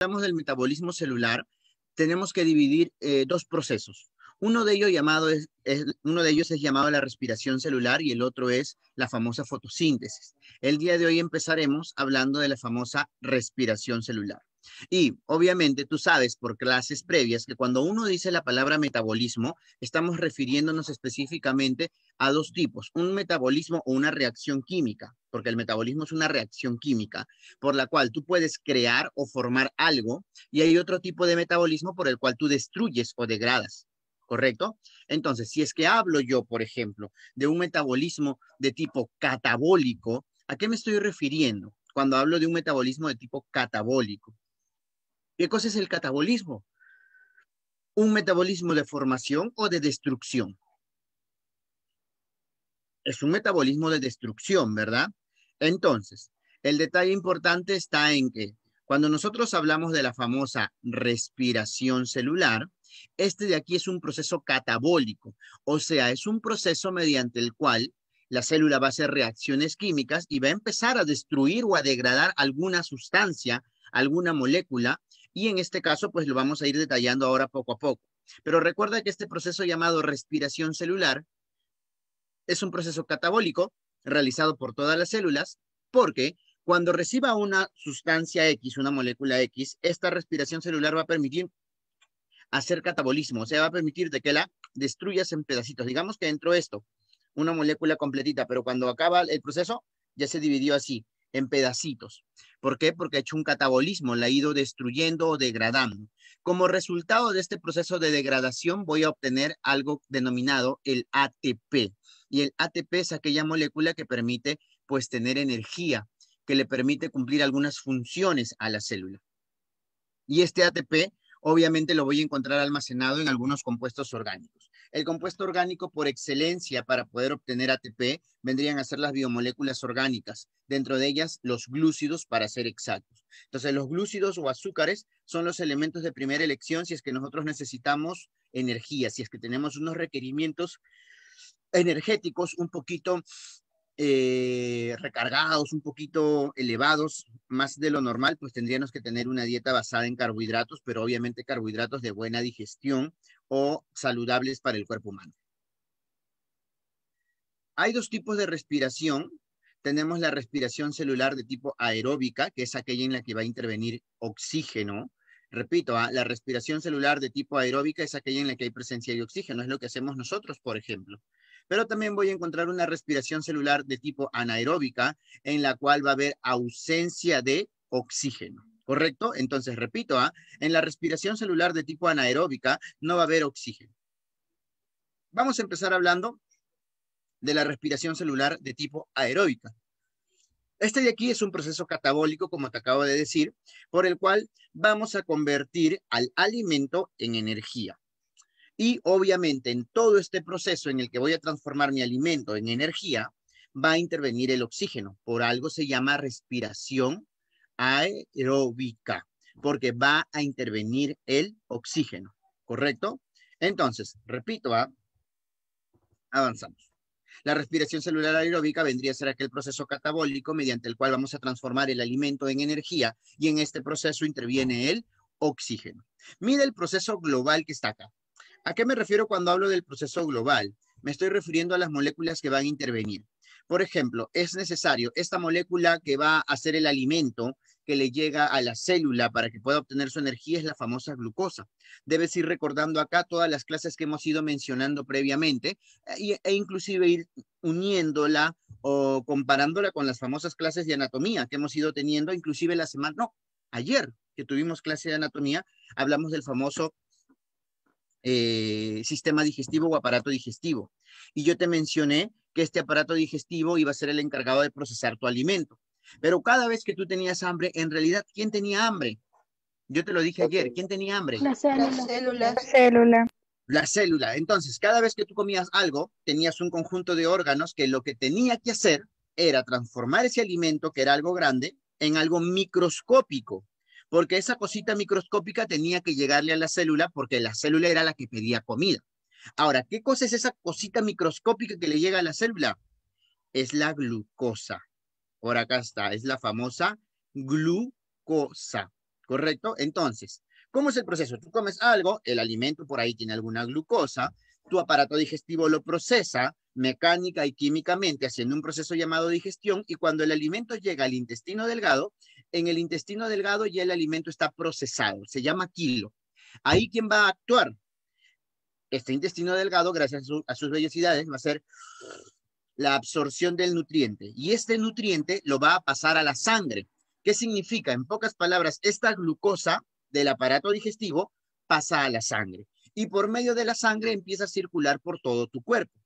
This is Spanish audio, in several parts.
hablamos del metabolismo celular, tenemos que dividir eh, dos procesos. Uno de, ellos llamado es, uno de ellos es llamado la respiración celular y el otro es la famosa fotosíntesis. El día de hoy empezaremos hablando de la famosa respiración celular. Y obviamente tú sabes por clases previas que cuando uno dice la palabra metabolismo, estamos refiriéndonos específicamente a dos tipos, un metabolismo o una reacción química, porque el metabolismo es una reacción química por la cual tú puedes crear o formar algo y hay otro tipo de metabolismo por el cual tú destruyes o degradas. ¿correcto? Entonces, si es que hablo yo, por ejemplo, de un metabolismo de tipo catabólico, ¿a qué me estoy refiriendo cuando hablo de un metabolismo de tipo catabólico? ¿Qué cosa es el catabolismo? Un metabolismo de formación o de destrucción. Es un metabolismo de destrucción, ¿verdad? Entonces, el detalle importante está en que cuando nosotros hablamos de la famosa respiración celular, este de aquí es un proceso catabólico, o sea, es un proceso mediante el cual la célula va a hacer reacciones químicas y va a empezar a destruir o a degradar alguna sustancia, alguna molécula y en este caso, pues lo vamos a ir detallando ahora poco a poco. Pero recuerda que este proceso llamado respiración celular es un proceso catabólico realizado por todas las células porque cuando reciba una sustancia X, una molécula X, esta respiración celular va a permitir hacer catabolismo, o sea, va a permitir que la destruyas en pedacitos. Digamos que dentro de esto, una molécula completita, pero cuando acaba el proceso ya se dividió así en pedacitos. ¿Por qué? Porque ha hecho un catabolismo, la ha ido destruyendo o degradando. Como resultado de este proceso de degradación voy a obtener algo denominado el ATP. Y el ATP es aquella molécula que permite pues tener energía, que le permite cumplir algunas funciones a la célula. Y este ATP obviamente lo voy a encontrar almacenado en algunos compuestos orgánicos. El compuesto orgánico por excelencia para poder obtener ATP vendrían a ser las biomoléculas orgánicas, dentro de ellas los glúcidos para ser exactos. Entonces, los glúcidos o azúcares son los elementos de primera elección si es que nosotros necesitamos energía, si es que tenemos unos requerimientos energéticos un poquito eh, recargados, un poquito elevados, más de lo normal, pues tendríamos que tener una dieta basada en carbohidratos, pero obviamente carbohidratos de buena digestión, o saludables para el cuerpo humano. Hay dos tipos de respiración. Tenemos la respiración celular de tipo aeróbica, que es aquella en la que va a intervenir oxígeno. Repito, ah, la respiración celular de tipo aeróbica es aquella en la que hay presencia de oxígeno, es lo que hacemos nosotros, por ejemplo. Pero también voy a encontrar una respiración celular de tipo anaeróbica, en la cual va a haber ausencia de oxígeno. ¿correcto? Entonces, repito, ¿ah? en la respiración celular de tipo anaeróbica no va a haber oxígeno. Vamos a empezar hablando de la respiración celular de tipo aeróbica. Este de aquí es un proceso catabólico, como te acabo de decir, por el cual vamos a convertir al alimento en energía. Y obviamente en todo este proceso en el que voy a transformar mi alimento en energía, va a intervenir el oxígeno. Por algo se llama respiración aeróbica, porque va a intervenir el oxígeno, ¿correcto? Entonces, repito, ¿ah? avanzamos. La respiración celular aeróbica vendría a ser aquel proceso catabólico mediante el cual vamos a transformar el alimento en energía y en este proceso interviene el oxígeno. Mira el proceso global que está acá. ¿A qué me refiero cuando hablo del proceso global? Me estoy refiriendo a las moléculas que van a intervenir. Por ejemplo, es necesario esta molécula que va a ser el alimento que le llega a la célula para que pueda obtener su energía es la famosa glucosa. Debes ir recordando acá todas las clases que hemos ido mencionando previamente e, e inclusive ir uniéndola o comparándola con las famosas clases de anatomía que hemos ido teniendo, inclusive la semana, no, ayer que tuvimos clase de anatomía, hablamos del famoso eh, sistema digestivo o aparato digestivo. Y yo te mencioné que este aparato digestivo iba a ser el encargado de procesar tu alimento. Pero cada vez que tú tenías hambre, en realidad, ¿quién tenía hambre? Yo te lo dije ayer, ¿quién tenía hambre? La célula. La célula. La célula. Entonces, cada vez que tú comías algo, tenías un conjunto de órganos que lo que tenía que hacer era transformar ese alimento, que era algo grande, en algo microscópico, porque esa cosita microscópica tenía que llegarle a la célula porque la célula era la que pedía comida. Ahora, ¿qué cosa es esa cosita microscópica que le llega a la célula? Es la glucosa. Por acá está, es la famosa glucosa, ¿correcto? Entonces, ¿cómo es el proceso? Tú comes algo, el alimento por ahí tiene alguna glucosa, tu aparato digestivo lo procesa mecánica y químicamente haciendo un proceso llamado digestión y cuando el alimento llega al intestino delgado, en el intestino delgado ya el alimento está procesado, se llama kilo. Ahí quien va a actuar, este intestino delgado, gracias a, sus vellosidades, va a ser la absorción del nutriente y este nutriente lo va a pasar a la sangre. ¿Qué significa? En pocas palabras, esta glucosa del aparato digestivo pasa a la sangre y por medio de la sangre empieza a circular por todo tu cuerpo.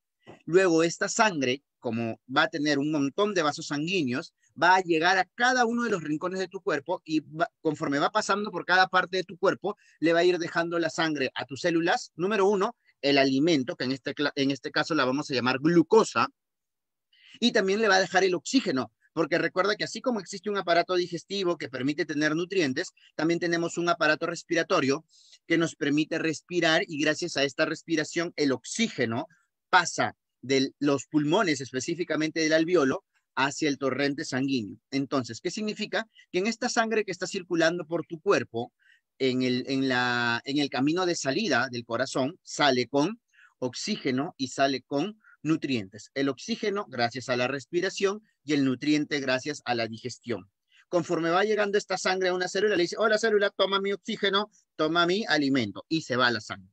Luego esta sangre, como va a tener un montón de vasos sanguíneos, va a llegar a cada uno de los rincones de tu cuerpo y conforme va pasando por cada parte de tu cuerpo, le va a ir dejando la sangre a tus células, número uno, el alimento, que en este, en este caso la vamos a llamar glucosa, y también le va a dejar el oxígeno, porque recuerda que así como existe un aparato digestivo que permite tener nutrientes, también tenemos un aparato respiratorio que nos permite respirar y gracias a esta respiración el oxígeno pasa de los pulmones, específicamente del alveolo, hacia el torrente sanguíneo. Entonces, ¿qué significa? Que en esta sangre que está circulando por tu cuerpo, en el, en la, en el camino de salida del corazón, sale con oxígeno y sale con nutrientes, el oxígeno gracias a la respiración y el nutriente gracias a la digestión. Conforme va llegando esta sangre a una célula, le dice, hola célula, toma mi oxígeno, toma mi alimento, y se va la sangre.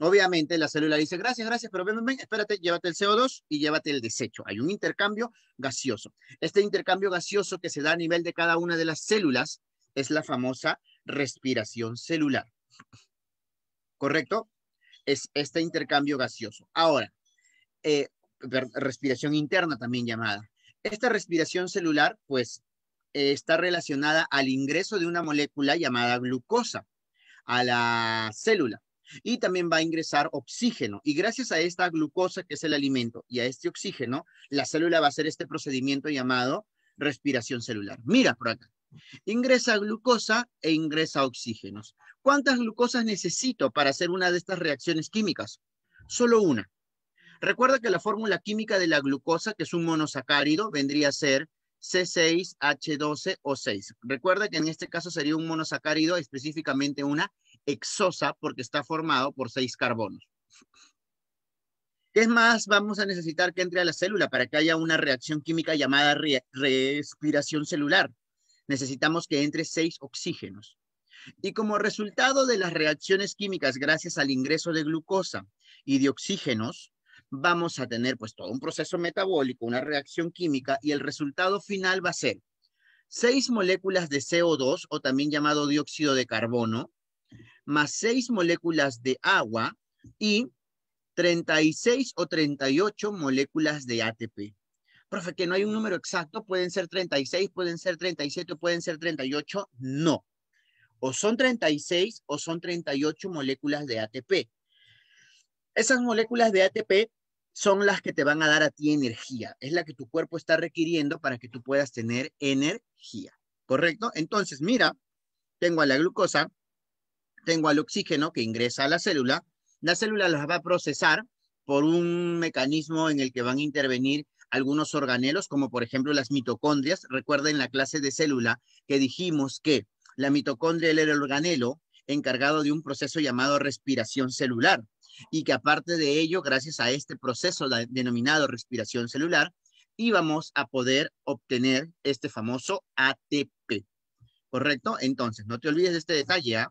Obviamente la célula dice, gracias, gracias, pero ven, espérate, llévate el CO2 y llévate el desecho. Hay un intercambio gaseoso. Este intercambio gaseoso que se da a nivel de cada una de las células es la famosa respiración celular. ¿Correcto? Es este intercambio gaseoso. Ahora, eh, respiración interna también llamada. Esta respiración celular, pues, eh, está relacionada al ingreso de una molécula llamada glucosa a la célula y también va a ingresar oxígeno. Y gracias a esta glucosa, que es el alimento, y a este oxígeno, la célula va a hacer este procedimiento llamado respiración celular. Mira por acá. Ingresa glucosa e ingresa oxígenos. ¿Cuántas glucosas necesito para hacer una de estas reacciones químicas? Solo una. Recuerda que la fórmula química de la glucosa, que es un monosacárido, vendría a ser C6H12O6. Recuerda que en este caso sería un monosacárido, específicamente una exosa, porque está formado por seis carbonos. ¿Qué más vamos a necesitar que entre a la célula para que haya una reacción química llamada respiración celular? Necesitamos que entre seis oxígenos. Y como resultado de las reacciones químicas gracias al ingreso de glucosa y de oxígenos, vamos a tener pues todo un proceso metabólico, una reacción química y el resultado final va a ser seis moléculas de CO2 o también llamado dióxido de carbono, más seis moléculas de agua y 36 o 38 moléculas de ATP. Profe, que no hay un número exacto, pueden ser 36, pueden ser 37, pueden ser 38, no. O son 36 o son 38 moléculas de ATP. Esas moléculas de ATP son las que te van a dar a ti energía. Es la que tu cuerpo está requiriendo para que tú puedas tener energía. ¿Correcto? Entonces, mira, tengo a la glucosa, tengo al oxígeno que ingresa a la célula. La célula las va a procesar por un mecanismo en el que van a intervenir algunos organelos, como por ejemplo las mitocondrias. Recuerden la clase de célula que dijimos que la mitocondria era el organelo encargado de un proceso llamado respiración celular y que aparte de ello, gracias a este proceso denominado respiración celular, íbamos a poder obtener este famoso ATP. ¿Correcto? Entonces, no te olvides de este detalle. ¿ah?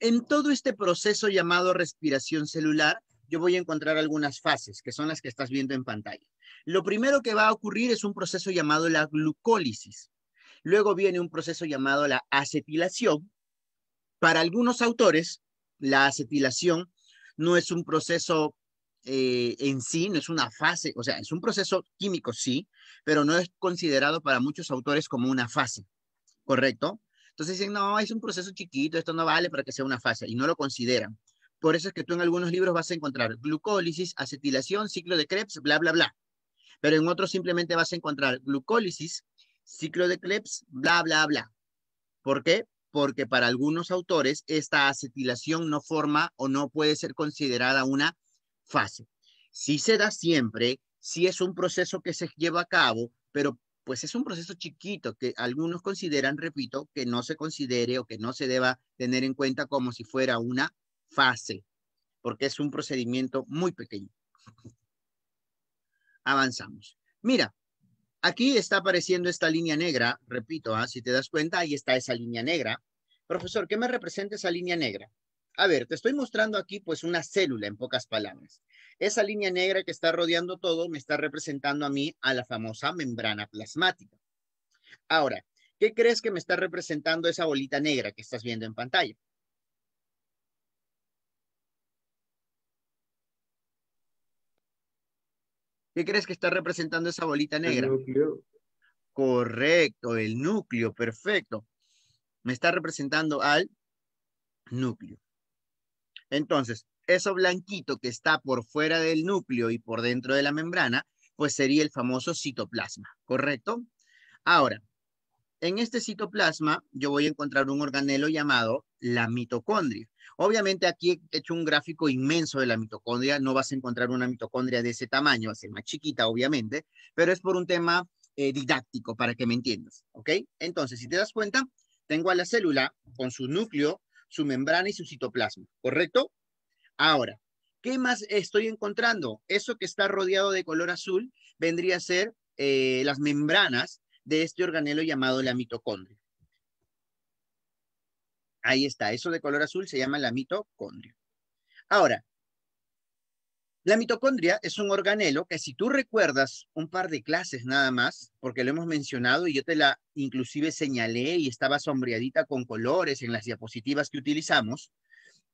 En todo este proceso llamado respiración celular, yo voy a encontrar algunas fases, que son las que estás viendo en pantalla. Lo primero que va a ocurrir es un proceso llamado la glucólisis. Luego viene un proceso llamado la acetilación. Para algunos autores, la acetilación no es un proceso eh, en sí, no es una fase, o sea, es un proceso químico, sí, pero no es considerado para muchos autores como una fase, ¿correcto? Entonces dicen, no, es un proceso chiquito, esto no vale para que sea una fase, y no lo consideran. Por eso es que tú en algunos libros vas a encontrar glucólisis, acetilación, ciclo de Krebs, bla, bla, bla. Pero en otros simplemente vas a encontrar glucólisis, ciclo de Klebs, bla, bla, bla. ¿Por qué? Porque para algunos autores esta acetilación no forma o no puede ser considerada una fase. Si se da siempre, si es un proceso que se lleva a cabo, pero pues es un proceso chiquito que algunos consideran, repito, que no se considere o que no se deba tener en cuenta como si fuera una fase, porque es un procedimiento muy pequeño. Avanzamos. Mira, Aquí está apareciendo esta línea negra, repito, ah, si te das cuenta, ahí está esa línea negra. Profesor, ¿qué me representa esa línea negra? A ver, te estoy mostrando aquí pues una célula en pocas palabras. Esa línea negra que está rodeando todo me está representando a mí a la famosa membrana plasmática. Ahora, ¿qué crees que me está representando esa bolita negra que estás viendo en pantalla? ¿Qué crees que está representando esa bolita negra? El núcleo. Correcto, el núcleo, perfecto. Me está representando al núcleo. Entonces, eso blanquito que está por fuera del núcleo y por dentro de la membrana, pues sería el famoso citoplasma, ¿correcto? Ahora, en este citoplasma yo voy a encontrar un organelo llamado la mitocondria. Obviamente aquí he hecho un gráfico inmenso de la mitocondria, no vas a encontrar una mitocondria de ese tamaño, va a ser más chiquita obviamente, pero es por un tema eh, didáctico para que me entiendas, ¿ok? Entonces, si te das cuenta, tengo a la célula con su núcleo, su membrana y su citoplasma, ¿correcto? Ahora, ¿qué más estoy encontrando? Eso que está rodeado de color azul vendría a ser eh, las membranas de este organelo llamado la mitocondria. Ahí está, eso de color azul se llama la mitocondria. Ahora, la mitocondria es un organelo que si tú recuerdas un par de clases nada más, porque lo hemos mencionado y yo te la inclusive señalé y estaba sombreadita con colores en las diapositivas que utilizamos,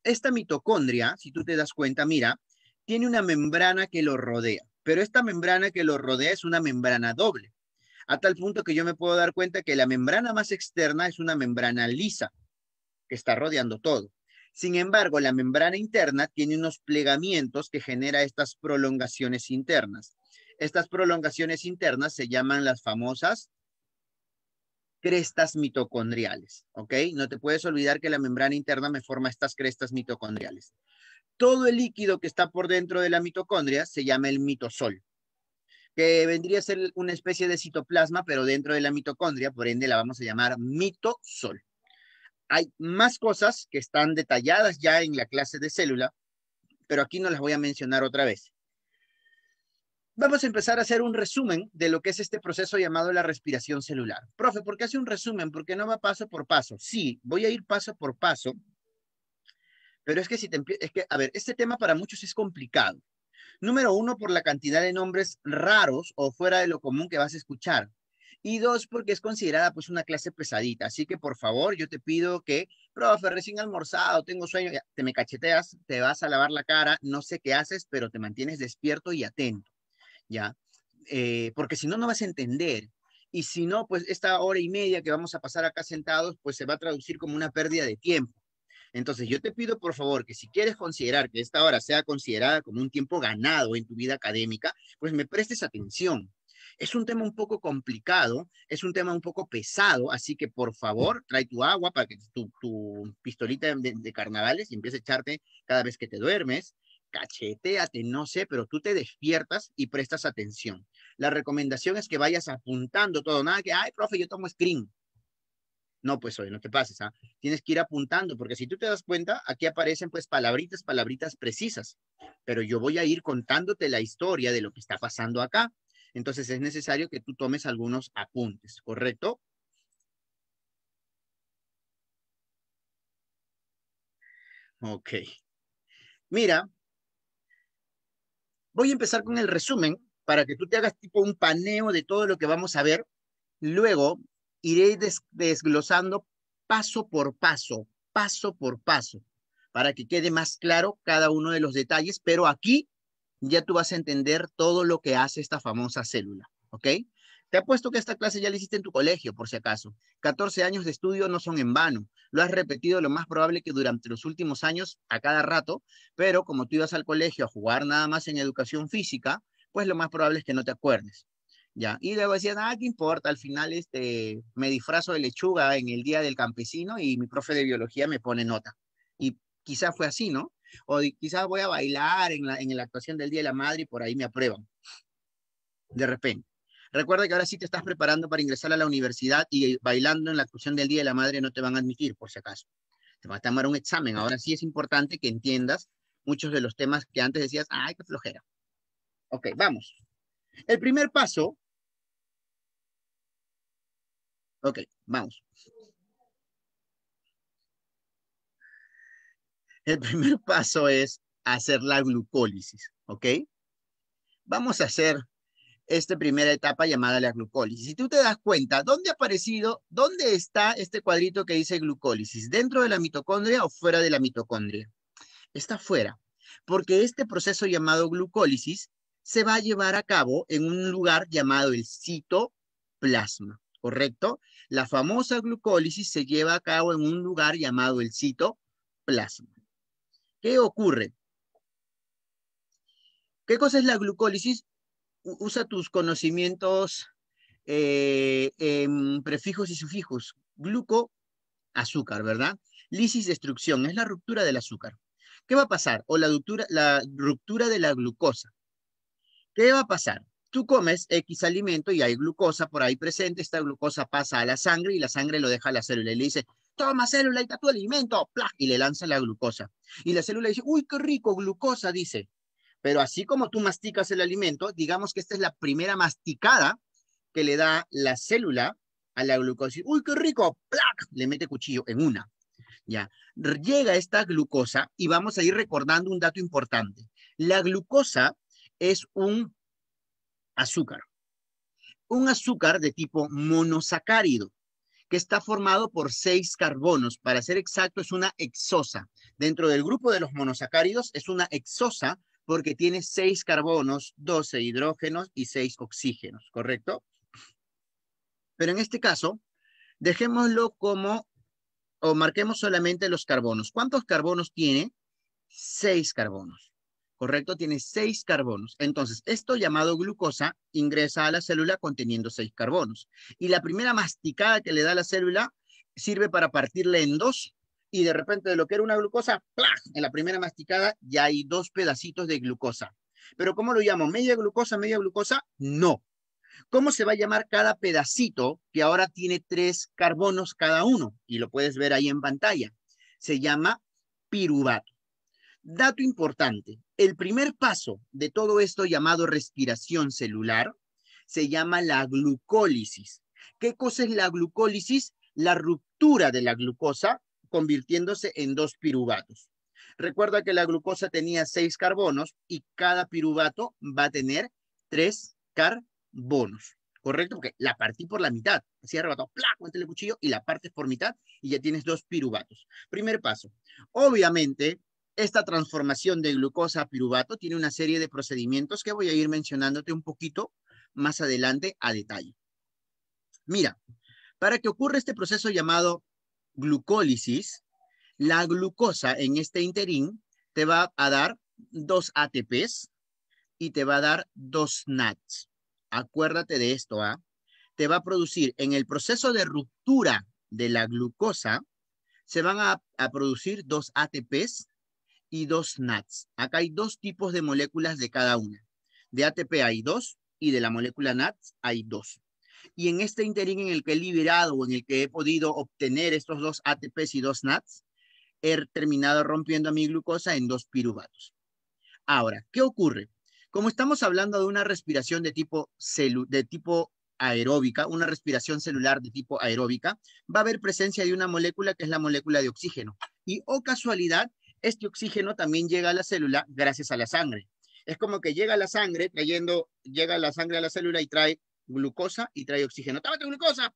esta mitocondria, si tú te das cuenta, mira, tiene una membrana que lo rodea, pero esta membrana que lo rodea es una membrana doble a tal punto que yo me puedo dar cuenta que la membrana más externa es una membrana lisa que está rodeando todo. Sin embargo, la membrana interna tiene unos plegamientos que genera estas prolongaciones internas. Estas prolongaciones internas se llaman las famosas crestas mitocondriales, ¿ok? No te puedes olvidar que la membrana interna me forma estas crestas mitocondriales. Todo el líquido que está por dentro de la mitocondria se llama el mitosol que vendría a ser una especie de citoplasma, pero dentro de la mitocondria, por ende la vamos a llamar mitosol. Hay más cosas que están detalladas ya en la clase de célula, pero aquí no las voy a mencionar otra vez. Vamos a empezar a hacer un resumen de lo que es este proceso llamado la respiración celular. Profe, ¿por qué hace un resumen? Porque no va paso por paso. Sí, voy a ir paso por paso, pero es que si te es que, a ver, este tema para muchos es complicado. Número uno, por la cantidad de nombres raros o fuera de lo común que vas a escuchar. Y dos, porque es considerada pues una clase pesadita. Así que por favor, yo te pido que, profe, recién almorzado, tengo sueño, te me cacheteas, te vas a lavar la cara, no sé qué haces, pero te mantienes despierto y atento. ¿Ya? Eh, porque si no, no vas a entender. Y si no, pues esta hora y media que vamos a pasar acá sentados, pues se va a traducir como una pérdida de tiempo. Entonces, yo te pido, por favor, que si quieres considerar que esta hora sea considerada como un tiempo ganado en tu vida académica, pues me prestes atención. Es un tema un poco complicado, es un tema un poco pesado, así que por favor, trae tu agua para que tu, pistolita de, carnavales empiece a echarte cada vez que te duermes. Cacheteate, no sé, pero tú te despiertas y prestas atención. La recomendación es que vayas apuntando todo, nada que, ay, profe, yo tomo screen no, pues hoy no te pases, ¿ah? Tienes que ir apuntando, porque si tú te das cuenta, aquí aparecen pues palabritas, palabritas precisas, pero yo voy a ir contándote la historia de lo que está pasando acá. Entonces es necesario que tú tomes algunos apuntes, ¿correcto? Ok. Mira, voy a empezar con el resumen para que tú te hagas tipo un paneo de todo lo que vamos a ver. Luego iré desglosando paso por paso, paso por paso, para que quede más claro cada uno de los detalles, pero aquí ya tú vas a entender todo lo que hace esta famosa célula, ¿ok? Te apuesto que esta clase ya la hiciste en tu colegio, por si acaso. 14 años de estudio no son en vano. Lo has repetido lo más probable que durante los últimos años a cada rato, pero como tú ibas al colegio a jugar nada más en educación física, pues lo más probable es que no te acuerdes. Ya, y luego decían, ah, ¿qué importa? Al final este, me disfrazo de lechuga en el Día del Campesino y mi profe de biología me pone nota. Y quizás fue así, ¿no? O quizás voy a bailar en la, en la actuación del Día de la Madre y por ahí me aprueban. De repente. Recuerda que ahora sí te estás preparando para ingresar a la universidad y bailando en la actuación del Día de la Madre no te van a admitir, por si acaso. Te van a tomar un examen. Ahora sí es importante que entiendas muchos de los temas que antes decías, ay, qué flojera. Ok, vamos. El primer paso Ok, vamos. El primer paso es hacer la glucólisis, ¿ok? Vamos a hacer esta primera etapa llamada la glucólisis. Si tú te das cuenta, ¿dónde ha aparecido, dónde está este cuadrito que dice glucólisis? ¿Dentro de la mitocondria o fuera de la mitocondria? Está fuera, porque este proceso llamado glucólisis se va a llevar a cabo en un lugar llamado el citoplasma, ¿correcto? La famosa glucólisis se lleva a cabo en un lugar llamado el citoplasma. ¿Qué ocurre? ¿Qué cosa es la glucólisis? Usa tus conocimientos eh, prefijos y sufijos. Gluco, azúcar, ¿verdad? Lisis, destrucción, es la ruptura del azúcar. ¿Qué va a pasar? O la la ruptura de la glucosa. ¿Qué va a pasar? tú comes X alimento y hay glucosa por ahí presente, esta glucosa pasa a la sangre y la sangre lo deja a la célula y le dice, toma célula, ahí está tu alimento, y le lanza la glucosa. Y la célula dice, uy, qué rico, glucosa, dice. Pero así como tú masticas el alimento, digamos que esta es la primera masticada que le da la célula a la glucosa. Uy, qué rico, ¡Plac! le mete cuchillo en una. Ya, llega esta glucosa y vamos a ir recordando un dato importante. La glucosa es un azúcar. Un azúcar de tipo monosacárido, que está formado por seis carbonos. Para ser exacto, es una exosa. Dentro del grupo de los monosacáridos es una exosa porque tiene seis carbonos, 12 hidrógenos y seis oxígenos, ¿correcto? Pero en este caso, dejémoslo como, o marquemos solamente los carbonos. ¿Cuántos carbonos tiene? Seis carbonos. ¿correcto? Tiene seis carbonos. Entonces, esto llamado glucosa ingresa a la célula conteniendo seis carbonos. Y la primera masticada que le da la célula sirve para partirle en dos. Y de repente de lo que era una glucosa, en la primera masticada ya hay dos pedacitos de glucosa. Pero ¿cómo lo llamo? ¿Media glucosa, media glucosa? No. ¿Cómo se va a llamar cada pedacito que ahora tiene tres carbonos cada uno? Y lo puedes ver ahí en pantalla. Se llama piruvato. Dato importante, el primer paso de todo esto llamado respiración celular se llama la glucólisis. ¿Qué cosa es la glucólisis? La ruptura de la glucosa convirtiéndose en dos piruvatos. Recuerda que la glucosa tenía seis carbonos y cada piruvato va a tener tres carbonos. ¿Correcto? Porque la partí por la mitad. Así arrebató. plá, el cuchillo y la partes por mitad y ya tienes dos piruvatos. Primer paso. Obviamente, esta transformación de glucosa a piruvato tiene una serie de procedimientos que voy a ir mencionándote un poquito más adelante a detalle. Mira, para que ocurra este proceso llamado glucólisis, la glucosa en este interín te va a dar dos ATPs y te va a dar dos NATs. Acuérdate de esto, ¿ah? Te va a producir en el proceso de ruptura de la glucosa, se van a producir dos ATPs y dos NATs. Acá hay dos tipos de moléculas de cada una. De ATP hay dos y de la molécula NATs hay dos. Y en este interín en el que he liberado o en el que he podido obtener estos dos ATPs y dos NATs, he terminado rompiendo mi glucosa en dos piruvatos. Ahora, ¿qué ocurre? Como estamos hablando de una respiración de tipo, de tipo aeróbica, una respiración celular de tipo aeróbica, va a haber presencia de una molécula que es la molécula de oxígeno. Y, o oh casualidad, este oxígeno también llega a la célula gracias a la sangre. Es como que llega la sangre trayendo, llega la sangre a la célula y trae glucosa y trae oxígeno. Toma tu glucosa,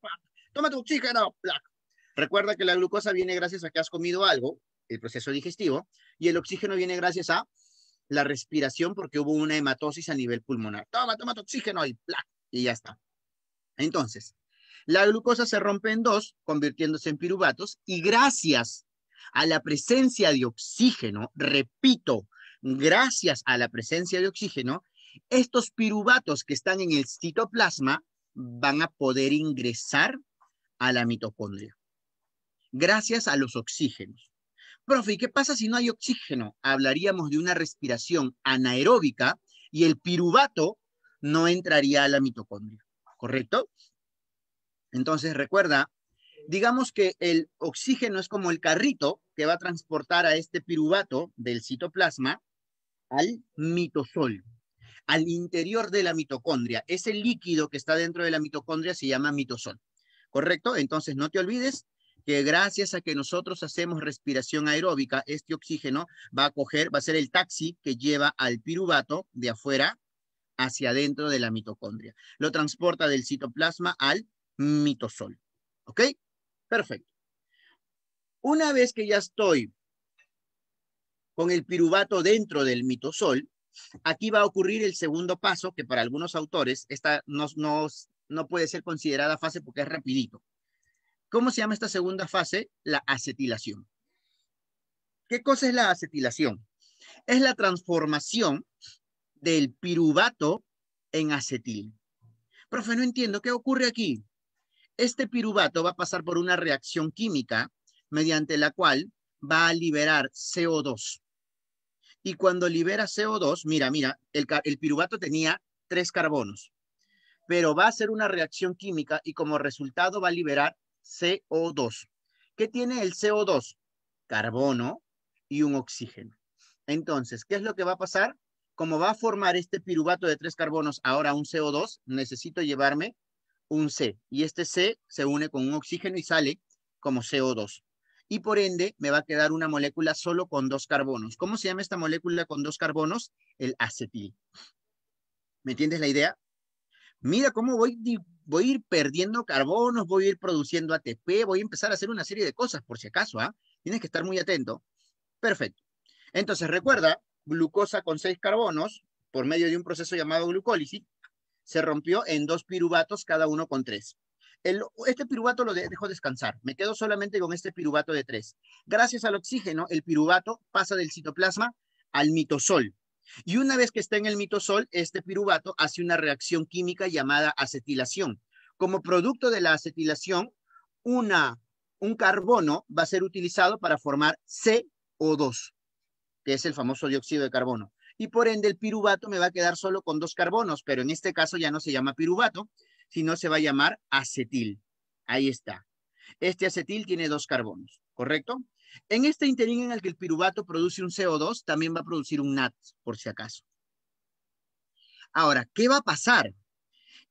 toma tu oxígeno. ¡Plac! Recuerda que la glucosa viene gracias a que has comido algo, el proceso digestivo, y el oxígeno viene gracias a la respiración porque hubo una hematosis a nivel pulmonar. Toma, toma tu oxígeno y ¡plac! y ya está. Entonces, la glucosa se rompe en dos, convirtiéndose en piruvatos, y gracias a la presencia de oxígeno, repito, gracias a la presencia de oxígeno, estos piruvatos que están en el citoplasma van a poder ingresar a la mitocondria, gracias a los oxígenos. Profe, ¿y qué pasa si no hay oxígeno? Hablaríamos de una respiración anaeróbica y el piruvato no entraría a la mitocondria, ¿correcto? Entonces, recuerda, digamos que el oxígeno es como el carrito que va a transportar a este piruvato del citoplasma al mitosol, al interior de la mitocondria. Ese líquido que está dentro de la mitocondria se llama mitosol. ¿Correcto? Entonces no te olvides que gracias a que nosotros hacemos respiración aeróbica, este oxígeno va a coger, va a ser el taxi que lleva al piruvato de afuera hacia adentro de la mitocondria. Lo transporta del citoplasma al mitosol. ¿Ok? Perfecto. Una vez que ya estoy con el piruvato dentro del mitosol, aquí va a ocurrir el segundo paso, que para algunos autores esta no, no, no puede ser considerada fase porque es rapidito. ¿Cómo se llama esta segunda fase? La acetilación. ¿Qué cosa es la acetilación? Es la transformación del piruvato en acetil. Profe, no entiendo, ¿qué ocurre aquí? Este piruvato va a pasar por una reacción química mediante la cual va a liberar CO2. Y cuando libera CO2, mira, mira, el, piruvato tenía tres carbonos, pero va a ser una reacción química y como resultado va a liberar CO2. ¿Qué tiene el CO2? Carbono y un oxígeno. Entonces, ¿qué es lo que va a pasar? Como va a formar este piruvato de tres carbonos ahora un CO2, necesito llevarme un C. Y este C se une con un oxígeno y sale como CO2. Y por ende me va a quedar una molécula solo con dos carbonos. ¿Cómo se llama esta molécula con dos carbonos? El acetil. ¿Me entiendes la idea? Mira cómo voy, voy a ir perdiendo carbonos, voy a ir produciendo ATP, voy a empezar a hacer una serie de cosas por si acaso. ¿ah? Tienes que estar muy atento. Perfecto. Entonces recuerda, glucosa con seis carbonos por medio de un proceso llamado glucólisis se rompió en dos piruvatos, cada uno con tres. este piruvato lo dejo descansar. Me quedo solamente con este piruvato de tres. Gracias al oxígeno, el piruvato pasa del citoplasma al mitosol. Y una vez que está en el mitosol, este piruvato hace una reacción química llamada acetilación. Como producto de la acetilación, un carbono va a ser utilizado para formar CO2, que es el famoso dióxido de carbono y por ende el piruvato me va a quedar solo con dos carbonos, pero en este caso ya no se llama piruvato, sino se va a llamar acetil. Ahí está. Este acetil tiene dos carbonos, ¿correcto? En este interín en el que el piruvato produce un CO2, también va a producir un NAT, por si acaso. Ahora, ¿qué va a pasar?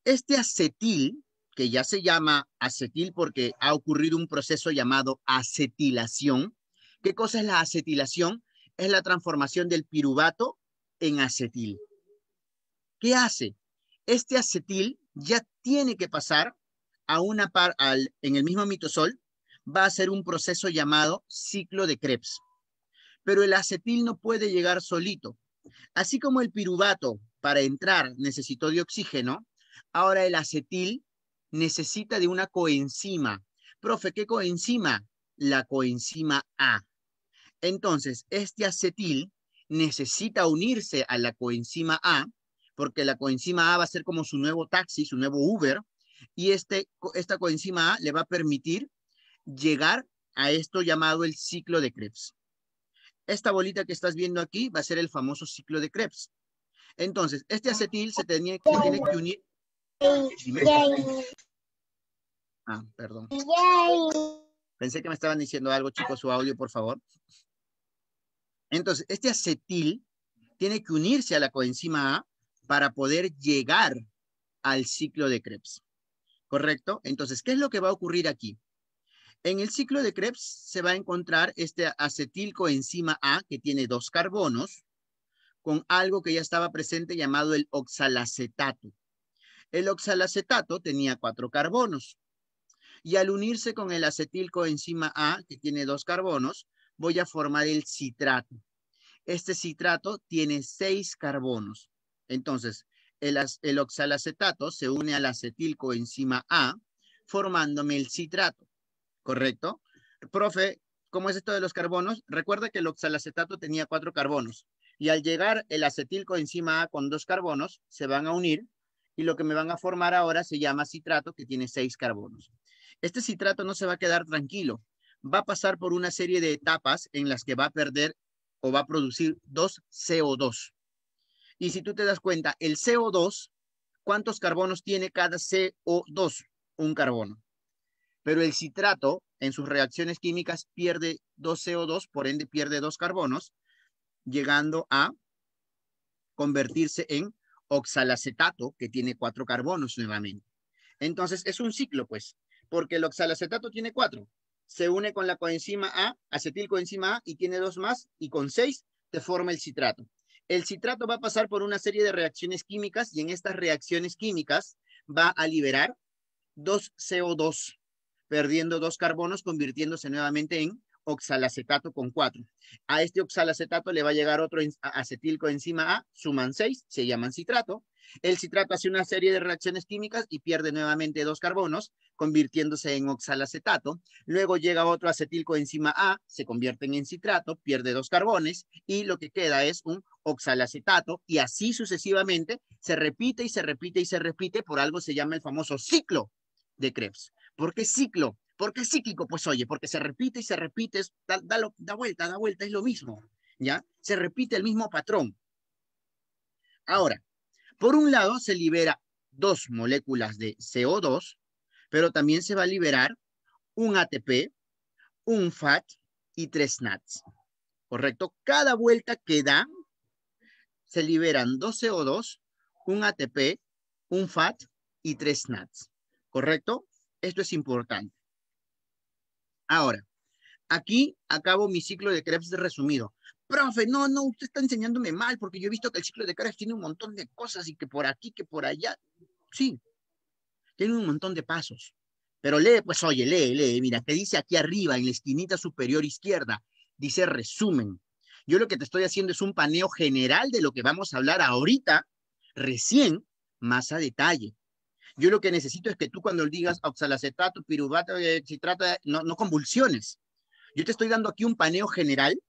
Este acetil, que ya se llama acetil porque ha ocurrido un proceso llamado acetilación. ¿Qué cosa es la acetilación? Es la transformación del piruvato en acetil. ¿Qué hace? Este acetil ya tiene que pasar a una par, al, en el mismo mitosol, va a ser un proceso llamado ciclo de Krebs. Pero el acetil no puede llegar solito. Así como el piruvato para entrar necesitó de oxígeno, ahora el acetil necesita de una coenzima. Profe, ¿qué coenzima? La coenzima A. Entonces, este acetil necesita unirse a la coenzima A, porque la coenzima A va a ser como su nuevo taxi, su nuevo Uber, y este, esta coenzima A le va a permitir llegar a esto llamado el ciclo de Krebs. Esta bolita que estás viendo aquí va a ser el famoso ciclo de Krebs. Entonces, este acetil se, tenía, se tiene que unir. Ah, perdón. Pensé que me estaban diciendo algo, chicos, su audio, por favor. Entonces, este acetil tiene que unirse a la coenzima A para poder llegar al ciclo de Krebs. ¿Correcto? Entonces, ¿qué es lo que va a ocurrir aquí? En el ciclo de Krebs se va a encontrar este acetil coenzima A que tiene dos carbonos con algo que ya estaba presente llamado el oxalacetato. El oxalacetato tenía cuatro carbonos y al unirse con el acetil coenzima A que tiene dos carbonos voy a formar el citrato. Este citrato tiene seis carbonos. Entonces, el, oxalacetato se une al acetilcoenzima A, formándome el citrato, ¿correcto? Profe, ¿cómo es esto de los carbonos? Recuerda que el oxalacetato tenía cuatro carbonos y al llegar el acetilcoenzima A con dos carbonos, se van a unir y lo que me van a formar ahora se llama citrato que tiene seis carbonos. Este citrato no se va a quedar tranquilo, va a pasar por una serie de etapas en las que va a perder o va a producir dos CO2. Y si tú te das cuenta, el CO2, ¿cuántos carbonos tiene cada CO2? Un carbono. Pero el citrato, en sus reacciones químicas, pierde dos CO2, por ende pierde dos carbonos, llegando a convertirse en oxalacetato, que tiene cuatro carbonos nuevamente. Entonces, es un ciclo, pues, porque el oxalacetato tiene cuatro, se une con la coenzima A, acetilcoenzima A, y tiene dos más, y con seis te forma el citrato. El citrato va a pasar por una serie de reacciones químicas y en estas reacciones químicas va a liberar dos CO2, perdiendo dos carbonos, convirtiéndose nuevamente en oxalacetato con cuatro. A este oxalacetato le va a llegar otro acetilcoenzima A, suman seis, se llaman citrato, el citrato hace una serie de reacciones químicas y pierde nuevamente dos carbonos, convirtiéndose en oxalacetato. Luego llega otro acetilcoenzima A, se convierte en citrato, pierde dos carbones y lo que queda es un oxalacetato y así sucesivamente se repite y se repite y se repite. Por algo se llama el famoso ciclo de Krebs. ¿Por qué ciclo? ¿Por qué cíclico? Pues oye, porque se repite y se repite, da, da vuelta, da vuelta, es lo mismo, ¿ya? Se repite el mismo patrón. Ahora, por un lado, se libera dos moléculas de CO2, pero también se va a liberar un ATP, un FAT y tres NATs. ¿Correcto? Cada vuelta que da, se liberan dos CO2, un ATP, un FAT y tres NATs. ¿Correcto? Esto es importante. Ahora, aquí acabo mi ciclo de Krebs resumido profe, no, no, usted está enseñándome mal porque yo he visto que el ciclo de caras tiene un montón de cosas y que por aquí, que por allá. Sí, tiene un montón de pasos. Pero lee, pues oye, lee, lee. Mira, te dice aquí arriba, en la esquinita superior izquierda, dice resumen. Yo lo que te estoy haciendo es un paneo general de lo que vamos a hablar ahorita, recién, más a detalle. Yo lo que necesito es que tú cuando digas oxalacetato, piruvato, eh, citrato, eh, no, no convulsiones. Yo te estoy dando aquí un paneo general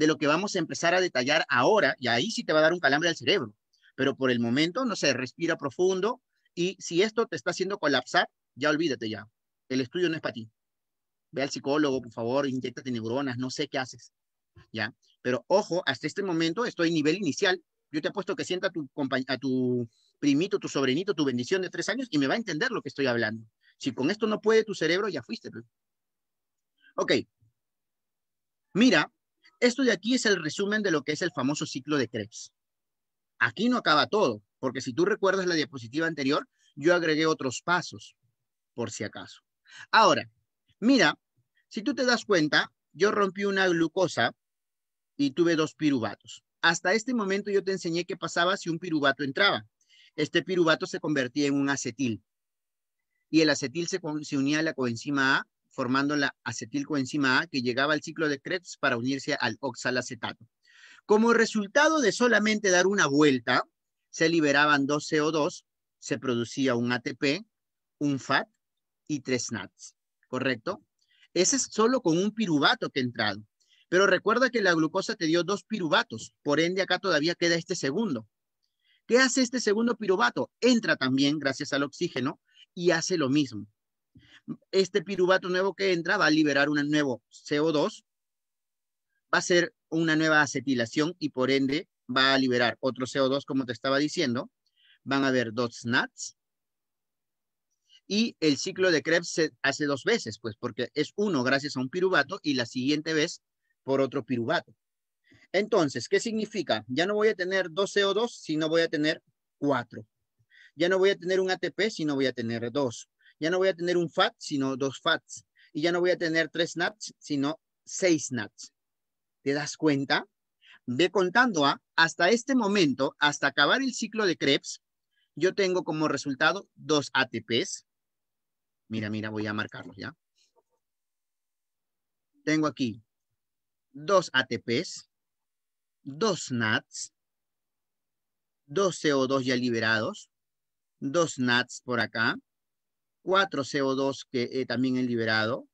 de lo que vamos a empezar a detallar ahora, y ahí sí te va a dar un calambre al cerebro, pero por el momento, no sé, respira profundo y si esto te está haciendo colapsar, ya olvídate ya, el estudio no es para ti. Ve al psicólogo, por favor, inyectate neuronas, no sé qué haces, ¿ya? Pero ojo, hasta este momento estoy en nivel inicial, yo te apuesto que sienta a tu, a tu primito, tu sobrinito, tu bendición de tres años y me va a entender lo que estoy hablando. Si con esto no puede tu cerebro, ya fuiste. Pues. Ok. Mira esto de aquí es el resumen de lo que es el famoso ciclo de Krebs. Aquí no acaba todo, porque si tú recuerdas la diapositiva anterior, yo agregué otros pasos, por si acaso. Ahora, mira, si tú te das cuenta, yo rompí una glucosa y tuve dos piruvatos. Hasta este momento yo te enseñé qué pasaba si un piruvato entraba. Este piruvato se convertía en un acetil. Y el acetil se, se unía a la coenzima A formando la acetilcoenzima A que llegaba al ciclo de Krebs para unirse al oxalacetato. Como resultado de solamente dar una vuelta, se liberaban dos CO2, se producía un ATP, un FAT y tres NATs, ¿correcto? Ese es solo con un piruvato que ha entrado. Pero recuerda que la glucosa te dio dos piruvatos, por ende acá todavía queda este segundo. ¿Qué hace este segundo piruvato? Entra también gracias al oxígeno y hace lo mismo este piruvato nuevo que entra va a liberar un nuevo CO2, va a ser una nueva acetilación y por ende va a liberar otro CO2, como te estaba diciendo. Van a haber dos NATs. Y el ciclo de Krebs se hace dos veces, pues, porque es uno gracias a un piruvato y la siguiente vez por otro piruvato. Entonces, ¿qué significa? Ya no voy a tener dos CO2, sino voy a tener cuatro. Ya no voy a tener un ATP, sino voy a tener dos. Ya no voy a tener un fat, sino dos fats. Y ya no voy a tener tres nats, sino seis nats. ¿Te das cuenta? Ve contando a, ¿ah? hasta este momento, hasta acabar el ciclo de Krebs, yo tengo como resultado dos ATPs. Mira, mira, voy a marcarlos ya. Tengo aquí dos ATPs, dos NATs, dos CO2 ya liberados, dos NATs por acá, 4 CO2 que eh, también he liberado,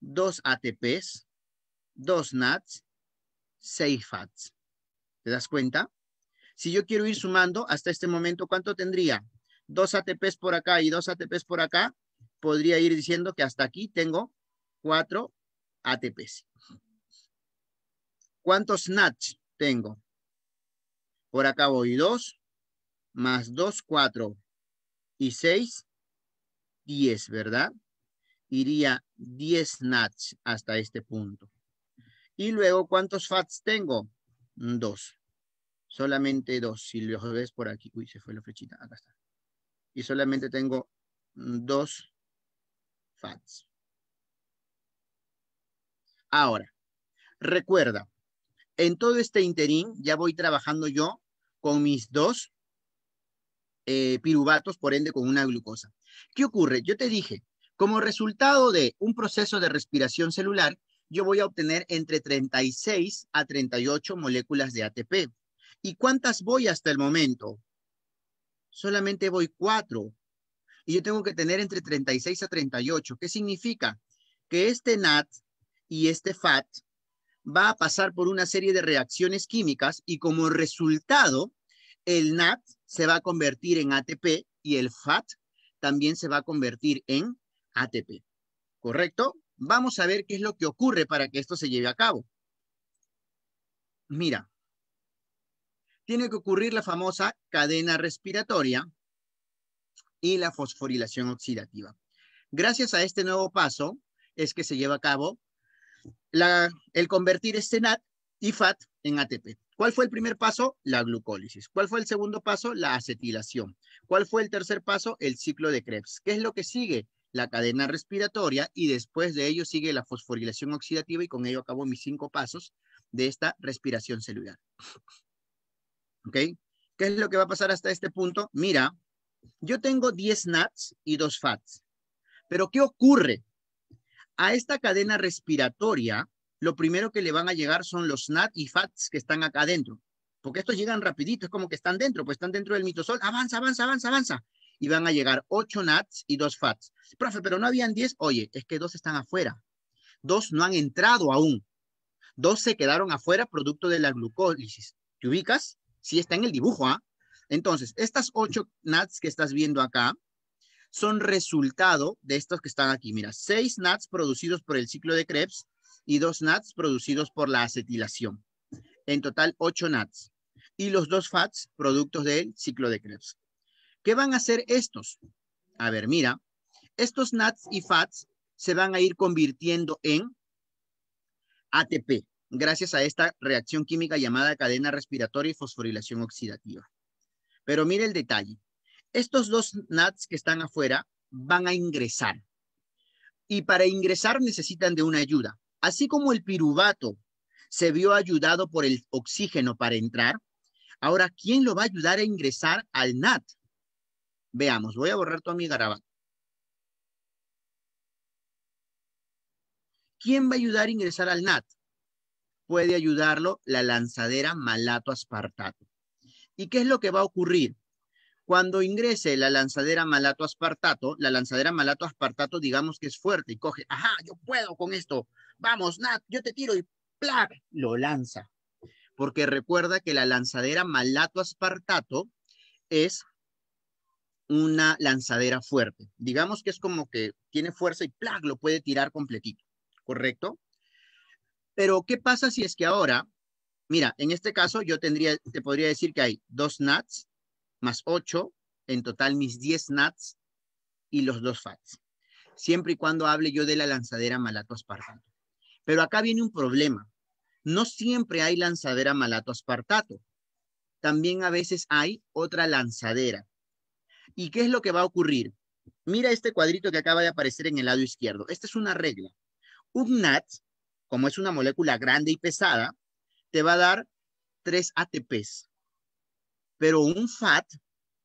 2 ATPs, 2 NATs, 6 FATs. ¿Te das cuenta? Si yo quiero ir sumando hasta este momento, ¿cuánto tendría? 2 ATPs por acá y 2 ATPs por acá. Podría ir diciendo que hasta aquí tengo 4 ATPs. ¿Cuántos NATs tengo? Por acá voy 2, más 2, 4 y 6, 10, ¿verdad? Iría 10 nats hasta este punto. Y luego, ¿cuántos fats tengo? Dos. Solamente dos. Si lo ves por aquí. Uy, se fue la flechita. Acá está. Y solamente tengo dos fats. Ahora, recuerda, en todo este interín ya voy trabajando yo con mis dos eh, piruvatos, por ende con una glucosa. ¿Qué ocurre? Yo te dije, como resultado de un proceso de respiración celular, yo voy a obtener entre 36 a 38 moléculas de ATP. ¿Y cuántas voy hasta el momento? Solamente voy cuatro. Y yo tengo que tener entre 36 a 38. ¿Qué significa? Que este NAT y este FAT va a pasar por una serie de reacciones químicas y como resultado, el NAT se va a convertir en ATP y el FAT también se va a convertir en ATP. ¿Correcto? Vamos a ver qué es lo que ocurre para que esto se lleve a cabo. Mira, tiene que ocurrir la famosa cadena respiratoria y la fosforilación oxidativa. Gracias a este nuevo paso es que se lleva a cabo el convertir este NAT y FAT en ATP. ¿Cuál fue el primer paso? La glucólisis. ¿Cuál fue el segundo paso? La acetilación. ¿Cuál fue el tercer paso? El ciclo de Krebs. ¿Qué es lo que sigue? La cadena respiratoria y después de ello sigue la fosforilación oxidativa y con ello acabo mis cinco pasos de esta respiración celular. ¿Ok? ¿Qué es lo que va a pasar hasta este punto? Mira, yo tengo 10 NATs y 2 FATs. Pero ¿qué ocurre? A esta cadena respiratoria lo primero que le van a llegar son los NAT y FATs que están acá adentro. Porque estos llegan rapidito, es como que están dentro, pues están dentro del mitosol, avanza, avanza, avanza, avanza. Y van a llegar ocho NATs y dos FATs. Profe, pero no habían 10. Oye, es que dos están afuera. Dos no han entrado aún. Dos se quedaron afuera producto de la glucólisis. ¿Te ubicas? Sí está en el dibujo, ¿ah? Entonces, estas ocho NATs que estás viendo acá, son resultado de estos que están aquí. Mira, seis NATs producidos por el ciclo de Krebs y dos NATs producidos por la acetilación. En total, ocho NATs. Y los dos FATs, productos del ciclo de Krebs. ¿Qué van a hacer estos? A ver, mira, estos NATs y FATs se van a ir convirtiendo en ATP, gracias a esta reacción química llamada cadena respiratoria y fosforilación oxidativa. Pero mira el detalle. Estos dos NATs que están afuera van a ingresar. Y para ingresar necesitan de una ayuda. Así como el piruvato se vio ayudado por el oxígeno para entrar, ahora, ¿quién lo va a ayudar a ingresar al NAT? Veamos, voy a borrar tu mi garabato. ¿Quién va a ayudar a ingresar al NAT? Puede ayudarlo la lanzadera malato aspartato. ¿Y qué es lo que va a ocurrir? Cuando ingrese la lanzadera malato-aspartato, la lanzadera malato-aspartato digamos que es fuerte y coge, ajá, yo puedo con esto, vamos, Nat, yo te tiro y ¡plac! lo lanza. Porque recuerda que la lanzadera malato-aspartato es una lanzadera fuerte. Digamos que es como que tiene fuerza y ¡plac! lo puede tirar completito, ¿correcto? Pero, ¿qué pasa si es que ahora, mira, en este caso yo tendría, te podría decir que hay dos Nats, más 8, en total mis 10 nats y los dos fats. Siempre y cuando hable yo de la lanzadera malato aspartato. Pero acá viene un problema. No siempre hay lanzadera malato aspartato. También a veces hay otra lanzadera. ¿Y qué es lo que va a ocurrir? Mira este cuadrito que acaba de aparecer en el lado izquierdo. Esta es una regla. Un NAT, como es una molécula grande y pesada, te va a dar tres ATPs. Pero un FAT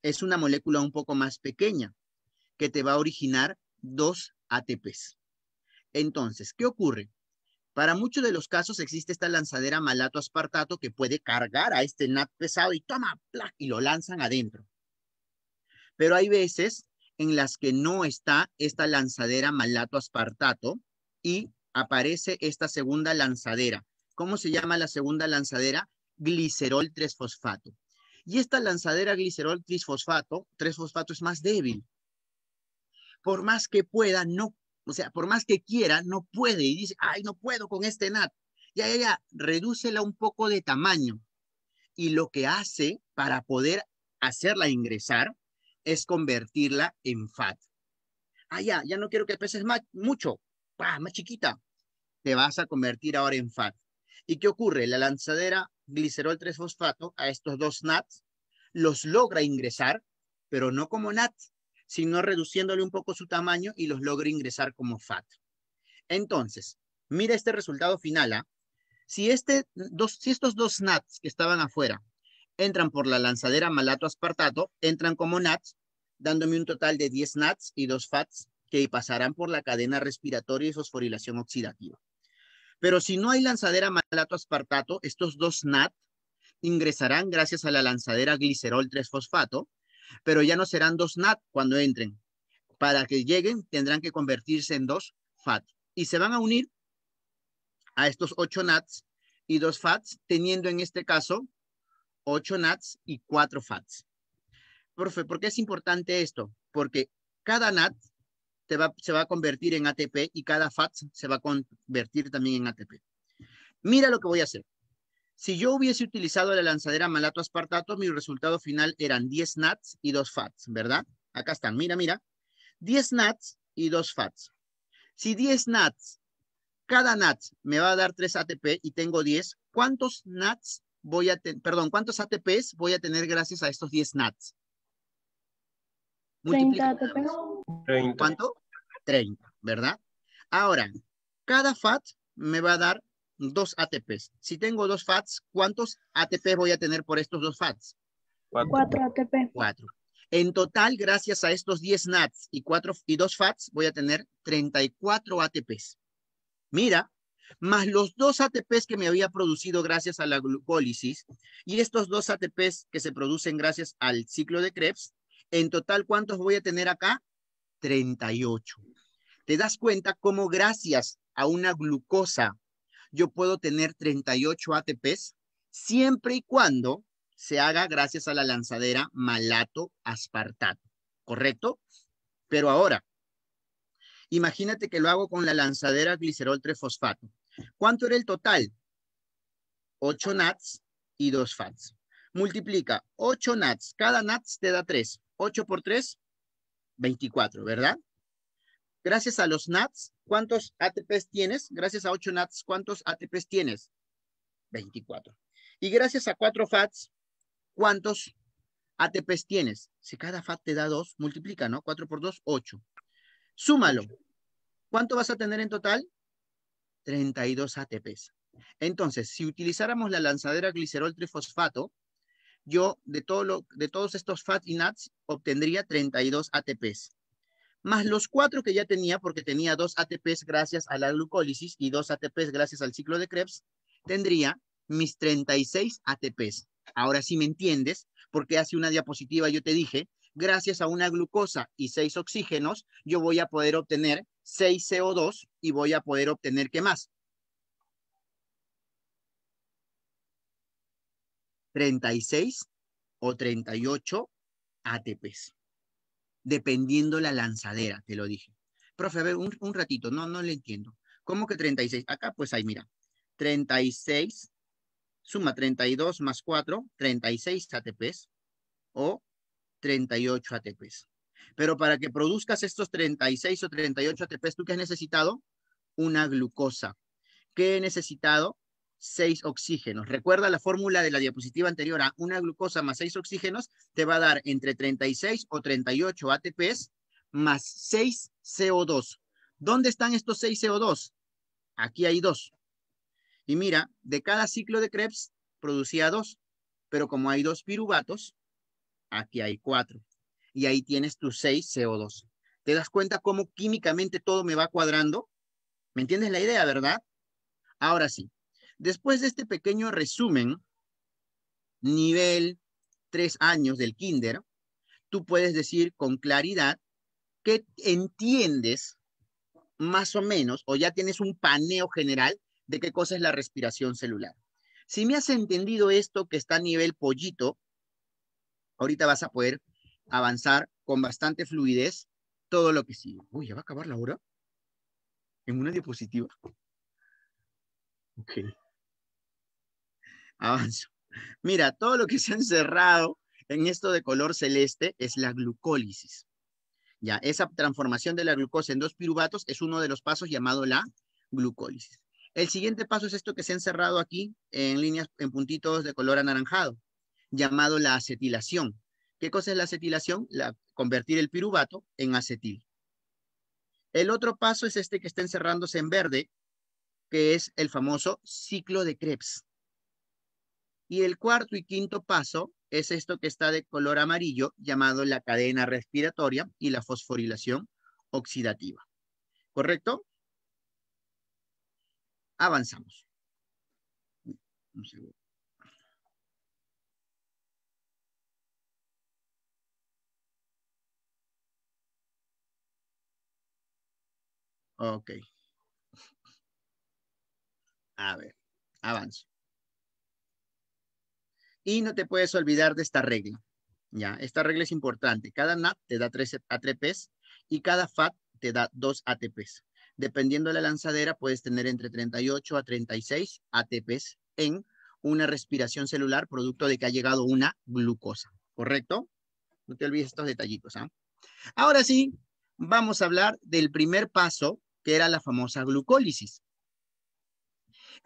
es una molécula un poco más pequeña que te va a originar dos ATPs. Entonces, ¿qué ocurre? Para muchos de los casos existe esta lanzadera malato-aspartato que puede cargar a este NAT pesado y toma, y lo lanzan adentro. Pero hay veces en las que no está esta lanzadera malato-aspartato y aparece esta segunda lanzadera. ¿Cómo se llama la segunda lanzadera? Glicerol 3-fosfato. Y esta lanzadera glicerol trifosfato, trifosfato es más débil. Por más que pueda, no, o sea, por más que quiera, no puede. Y dice, ay, no puedo con este NAT. Ya, ya, ya, redúcela un poco de tamaño. Y lo que hace para poder hacerla ingresar es convertirla en FAT. Ah, ya, ya no quiero que peses mucho, bah, más chiquita. Te vas a convertir ahora en FAT. ¿Y qué ocurre? La lanzadera glicerol 3-fosfato a estos dos NATs los logra ingresar, pero no como NAT, sino reduciéndole un poco su tamaño y los logra ingresar como FAT. Entonces, mira este resultado final. ¿ah? Si, este, dos, si estos dos NATs que estaban afuera entran por la lanzadera malato-aspartato, entran como NATs, dándome un total de 10 NATs y 2 FATs que pasarán por la cadena respiratoria y fosforilación oxidativa. Pero si no hay lanzadera malato-aspartato, estos dos NAT ingresarán gracias a la lanzadera glicerol-3-fosfato, pero ya no serán dos NAT cuando entren. Para que lleguen, tendrán que convertirse en dos FAT. Y se van a unir a estos ocho NATs y dos FATs, teniendo en este caso ocho NATs y cuatro FATs. Profe, ¿por qué es importante esto? Porque cada NAT se va a convertir en ATP y cada FAT se va a convertir también en ATP. Mira lo que voy a hacer. Si yo hubiese utilizado la lanzadera malato aspartato, mi resultado final eran 10 nats y 2 fats, ¿verdad? Acá están, mira, mira. 10 nats y 2 fats. Si 10 nats, cada NAT me va a dar 3 ATP y tengo 10, ¿cuántos nats voy a tener, perdón, cuántos ATPs voy a tener gracias a estos 10 nats? 30 ATP. ¿Cuánto? 30, ¿verdad? Ahora, cada FAT me va a dar dos ATPs. Si tengo dos FATs, ¿cuántos ATPs voy a tener por estos dos FATs? Cuatro, cuatro Cuatro. En total, gracias a estos 10 NATs y, cuatro, y dos FATs, voy a tener 34 ATPs. Mira, más los dos ATPs que me había producido gracias a la glucólisis y estos dos ATPs que se producen gracias al ciclo de Krebs, en total, ¿cuántos voy a tener acá? 38. ¿Te das cuenta cómo gracias a una glucosa yo puedo tener 38 ATPs siempre y cuando se haga gracias a la lanzadera malato-aspartato, ¿correcto? Pero ahora, imagínate que lo hago con la lanzadera glicerol-3-fosfato. cuánto era el total? 8 nats y 2 fats. Multiplica 8 nats, cada nats te da 3. 8 por 3, 24, ¿verdad? Gracias a los NATs, ¿cuántos ATPs tienes? Gracias a 8 NATs, ¿cuántos ATPs tienes? 24. Y gracias a 4 FATs, ¿cuántos ATPs tienes? Si cada FAT te da 2, multiplica, ¿no? 4 por 2, 8. Súmalo. ¿Cuánto vas a tener en total? 32 ATPs. Entonces, si utilizáramos la lanzadera glicerol trifosfato, yo de, todo lo, de todos estos fat y nuts obtendría 32 ATPs, más los cuatro que ya tenía, porque tenía dos ATPs gracias a la glucólisis y dos ATPs gracias al ciclo de Krebs, tendría mis 36 ATPs. Ahora sí me entiendes, porque hace una diapositiva yo te dije, gracias a una glucosa y seis oxígenos, yo voy a poder obtener 6 CO2 y voy a poder obtener, ¿qué más? 36 o 38 ATPs, dependiendo la lanzadera, te lo dije. Profe, a ver, un, ratito, no, no le entiendo. ¿Cómo que 36? Acá pues ahí, mira, 36, suma 32 más 4, 36 ATPs o 38 ATPs. Pero para que produzcas estos 36 o 38 ATPs, ¿tú qué has necesitado? Una glucosa. ¿Qué he necesitado? 6 oxígenos. Recuerda la fórmula de la diapositiva anterior, una glucosa más 6 oxígenos te va a dar entre 36 o 38 ATPs más 6 CO2. ¿Dónde están estos 6 CO2? Aquí hay dos. Y mira, de cada ciclo de Krebs producía dos, pero como hay dos piruvatos, aquí hay cuatro. Y ahí tienes tus 6 CO2. ¿Te das cuenta cómo químicamente todo me va cuadrando? ¿Me entiendes la idea, verdad? Ahora sí, Después de este pequeño resumen, nivel tres años del kinder, tú puedes decir con claridad que entiendes más o menos, o ya tienes un paneo general de qué cosa es la respiración celular. Si me has entendido esto que está a nivel pollito, ahorita vas a poder avanzar con bastante fluidez todo lo que sigue. Uy, ya va a acabar la hora. En una diapositiva. Ok. Avanzo. Mira, todo lo que se ha encerrado en esto de color celeste es la glucólisis. Ya, esa transformación de la glucosa en dos piruvatos es uno de los pasos llamado la glucólisis. El siguiente paso es esto que se ha encerrado aquí en líneas, en puntitos de color anaranjado, llamado la acetilación. ¿Qué cosa es la acetilación? La, convertir el piruvato en acetil. El otro paso es este que está encerrándose en verde, que es el famoso ciclo de Krebs. Y el cuarto y quinto paso es esto que está de color amarillo, llamado la cadena respiratoria y la fosforilación oxidativa. ¿Correcto? Avanzamos. Un Ok. A ver, avanzo. Y no te puedes olvidar de esta regla. Ya, esta regla es importante. Cada NAT te da 3 ATPs y cada FAT te da 2 ATPs. Dependiendo de la lanzadera, puedes tener entre 38 a 36 ATPs en una respiración celular producto de que ha llegado una glucosa. ¿Correcto? No te olvides estos detallitos. ¿ah? Ahora sí, vamos a hablar del primer paso, que era la famosa glucólisis.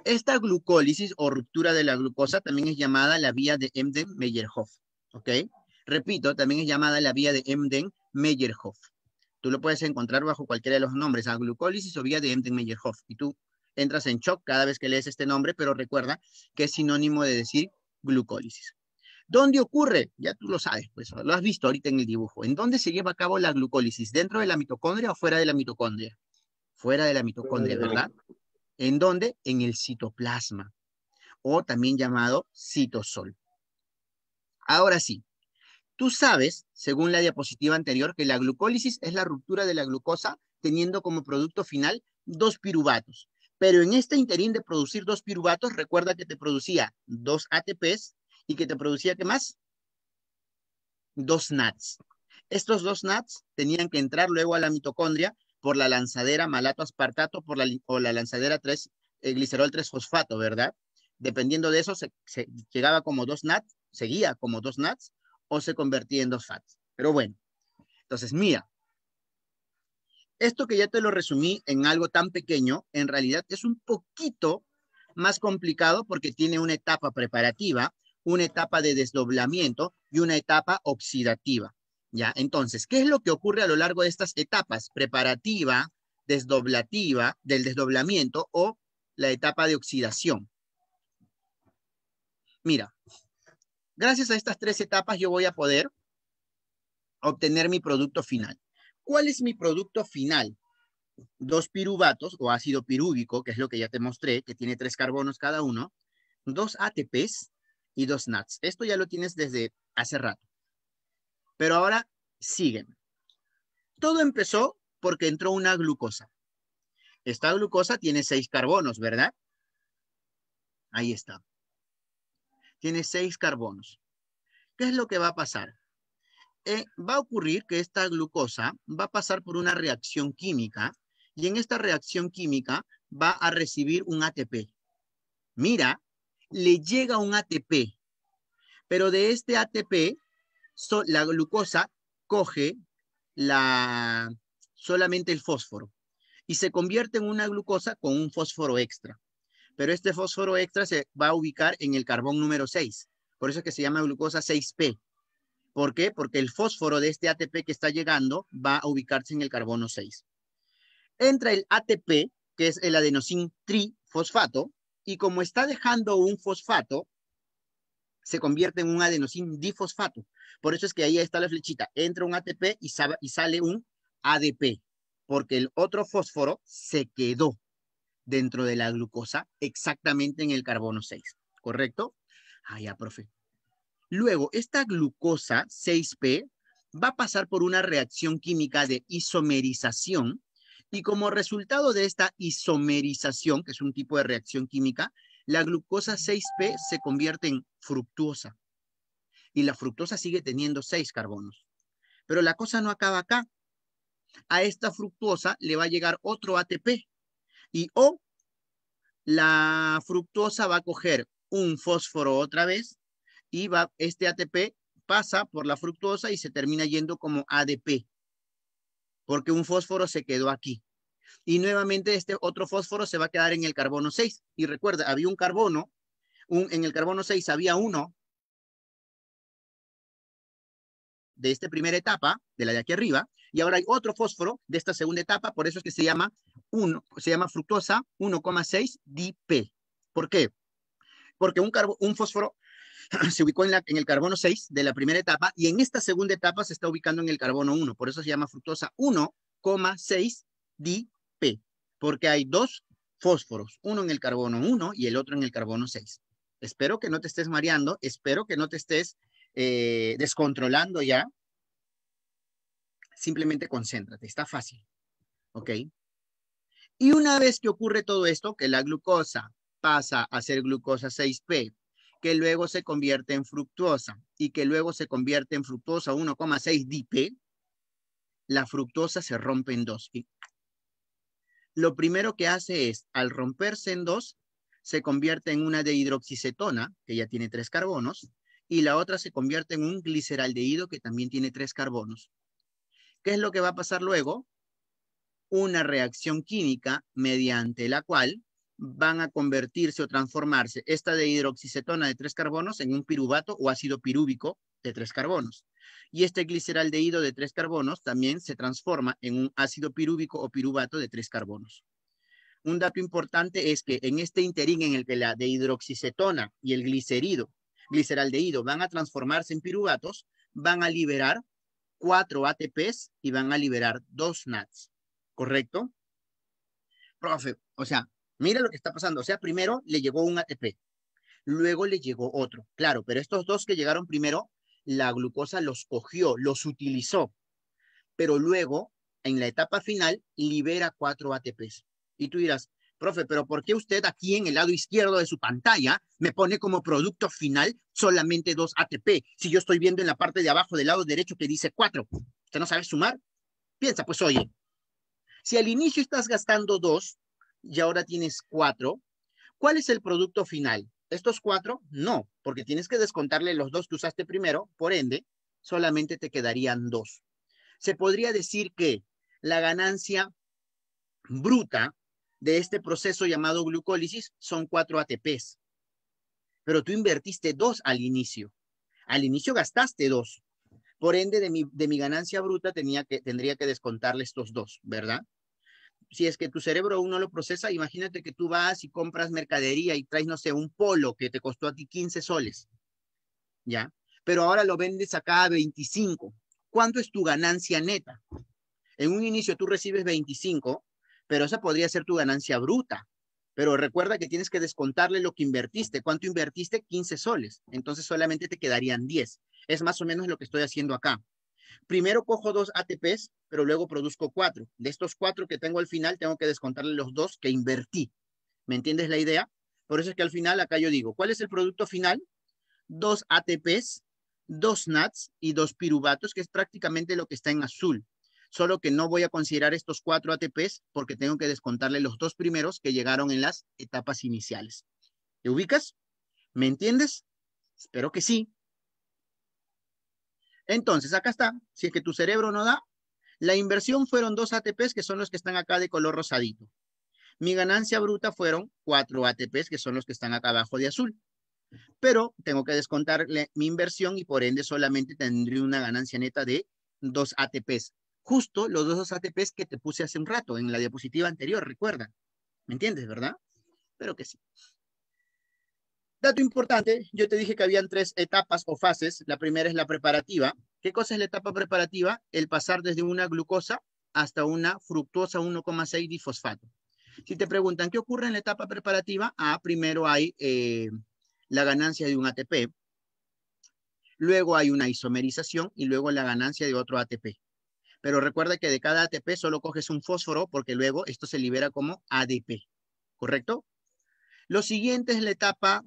Esta glucólisis o ruptura de la glucosa también es llamada la vía de Emden-Meyerhoff, ¿ok? Repito, también es llamada la vía de Emden-Meyerhoff. Tú lo puedes encontrar bajo cualquiera de los nombres, a glucólisis o vía de Emden-Meyerhoff. Y tú entras en shock cada vez que lees este nombre, pero recuerda que es sinónimo de decir glucólisis. ¿Dónde ocurre? Ya tú lo sabes, pues lo has visto ahorita en el dibujo. ¿En dónde se lleva a cabo la glucólisis? ¿Dentro de la mitocondria o fuera de la mitocondria? Fuera de la mitocondria, ¿verdad? ¿En dónde? En el citoplasma, o también llamado citosol. Ahora sí, tú sabes, según la diapositiva anterior, que la glucólisis es la ruptura de la glucosa teniendo como producto final dos piruvatos. Pero en este interín de producir dos piruvatos, recuerda que te producía dos ATPs y que te producía, ¿qué más? Dos NATs. Estos dos NATs tenían que entrar luego a la mitocondria por la lanzadera malato aspartato por o la lanzadera 3, eh, glicerol 3 fosfato, ¿verdad? Dependiendo de eso, se, llegaba como dos NATs, seguía como dos NATs o se convertía en dos FAT. Pero bueno, entonces mía, esto que ya te lo resumí en algo tan pequeño, en realidad es un poquito más complicado porque tiene una etapa preparativa, una etapa de desdoblamiento y una etapa oxidativa. Entonces, ¿qué es lo que ocurre a lo largo de estas etapas? Preparativa, desdoblativa, del desdoblamiento o la etapa de oxidación. Mira, gracias a estas tres etapas yo voy a poder obtener mi producto final. ¿Cuál es mi producto final? Dos piruvatos o ácido pirúvico, que es lo que ya te mostré, que tiene tres carbonos cada uno, dos ATPs y dos NATs. Esto ya lo tienes desde hace rato. Pero ahora siguen. Todo empezó porque entró una glucosa. Esta glucosa tiene seis carbonos, ¿verdad? Ahí está. Tiene seis carbonos. ¿Qué es lo que va a pasar? Eh, va a ocurrir que esta glucosa va a pasar por una reacción química y en esta reacción química va a recibir un ATP. Mira, le llega un ATP, pero de este ATP la glucosa coge solamente el fósforo y se convierte en una glucosa con un fósforo extra. Pero este fósforo extra se va a ubicar en el carbón número 6. Por eso es que se llama glucosa 6P. ¿Por qué? Porque el fósforo de este ATP que está llegando va a ubicarse en el carbono 6. Entra el ATP, que es el adenosín trifosfato, y como está dejando un fosfato, se convierte en un adenosín difosfato. Por eso es que ahí está la flechita. Entra un ATP y, sale, un ADP, porque el otro fósforo se quedó dentro de la glucosa exactamente en el carbono 6, ¿correcto? Ah, ya, profe. Luego, esta glucosa 6P va a pasar por una reacción química de isomerización y como resultado de esta isomerización, que es un tipo de reacción química, la glucosa 6P se convierte en fructuosa y la fructosa sigue teniendo seis carbonos. Pero la cosa no acaba acá. A esta fructosa le va a llegar otro ATP y O, la fructosa va a coger un fósforo otra vez y va, este ATP pasa por la fructosa y se termina yendo como ADP, porque un fósforo se quedó aquí. Y nuevamente este otro fósforo se va a quedar en el carbono 6. Y recuerda, había un carbono, un, en el carbono 6 había uno, de esta primera etapa, de la de aquí arriba, y ahora hay otro fósforo de esta segunda etapa, por eso es que se llama, uno, se llama fructosa 1,6 DP. ¿Por qué? Porque un, un fósforo se ubicó en, la, en, el carbono 6 de la primera etapa y en esta segunda etapa se está ubicando en el carbono 1, por eso se llama fructosa 1,6 DP, porque hay dos fósforos, uno en el carbono 1 y el otro en el carbono 6. Espero que no te estés mareando, espero que no te estés eh, descontrolando ya, simplemente concéntrate, está fácil. ¿Ok? Y una vez que ocurre todo esto, que la glucosa pasa a ser glucosa 6P, que luego se convierte en fructuosa y que luego se convierte en fructuosa 1,6 DP, la fructosa se rompe en dos. lo primero que hace es, al romperse en dos, se convierte en una de hidroxicetona que ya tiene tres carbonos, y la otra se convierte en un gliceraldehído que también tiene tres carbonos. ¿Qué es lo que va a pasar luego? Una reacción química mediante la cual van a convertirse o transformarse esta de hidroxicetona de tres carbonos en un piruvato o ácido pirúvico de tres carbonos. Y este gliceraldehído de tres carbonos también se transforma en un ácido pirúvico o piruvato de tres carbonos. Un dato importante es que en este interín en el que la de hidroxicetona y el glicerido gliceraldehído van a transformarse en piruvatos, van a liberar cuatro ATPs y van a liberar dos NATs, ¿correcto? Profe, o sea, mira lo que está pasando. O sea, primero le llegó un ATP, luego le llegó otro. Claro, pero estos dos que llegaron primero, la glucosa los cogió, los utilizó, pero luego, en la etapa final, libera cuatro ATPs. Y tú dirás, profe, pero ¿por qué usted aquí en el lado izquierdo de su pantalla me pone como producto final solamente dos ATP? Si yo estoy viendo en la parte de abajo del lado derecho que dice cuatro, ¿usted no sabe sumar? Piensa, pues oye, si al inicio estás gastando dos y ahora tienes cuatro, ¿cuál es el producto final? ¿Estos cuatro? No, porque tienes que descontarle los dos que usaste primero, por ende, solamente te quedarían dos. Se podría decir que la ganancia bruta de este proceso llamado glucólisis son cuatro ATPs. Pero tú invertiste dos al inicio. Al inicio gastaste dos. Por ende, de mi, ganancia bruta tenía que, tendría que descontarle estos dos, ¿verdad? Si es que tu cerebro aún no lo procesa, imagínate que tú vas y compras mercadería y traes, no sé, un polo que te costó a ti 15 soles, ¿ya? Pero ahora lo vendes acá a 25. ¿Cuánto es tu ganancia neta? En un inicio tú recibes 25 pero esa podría ser tu ganancia bruta. Pero recuerda que tienes que descontarle lo que invertiste. ¿Cuánto invertiste? 15 soles. Entonces solamente te quedarían 10. Es más o menos lo que estoy haciendo acá. Primero cojo dos ATPs, pero luego produzco cuatro. De estos cuatro que tengo al final, tengo que descontarle los dos que invertí. ¿Me entiendes la idea? Por eso es que al final acá yo digo, ¿cuál es el producto final? Dos ATPs, dos NATs y dos piruvatos, que es prácticamente lo que está en azul solo que no voy a considerar estos cuatro ATPs porque tengo que descontarle los dos primeros que llegaron en las etapas iniciales. ¿Te ubicas? ¿Me entiendes? Espero que sí. Entonces, acá está. Si es que tu cerebro no da, la inversión fueron dos ATPs que son los que están acá de color rosadito. Mi ganancia bruta fueron cuatro ATPs que son los que están acá abajo de azul. Pero tengo que descontarle mi inversión y por ende solamente tendría una ganancia neta de dos ATPs justo los dos ATPs que te puse hace un rato en la diapositiva anterior, recuerda. ¿Me entiendes, verdad? Pero que sí. Dato importante, yo te dije que habían tres etapas o fases. La primera es la preparativa. ¿Qué cosa es la etapa preparativa? El pasar desde una glucosa hasta una fructosa 1,6 difosfato. Si te preguntan qué ocurre en la etapa preparativa, ah, primero hay eh, la ganancia de un ATP, luego hay una isomerización y luego la ganancia de otro ATP. Pero recuerda que de cada ATP solo coges un fósforo porque luego esto se libera como ADP, ¿correcto? Lo siguiente es la etapa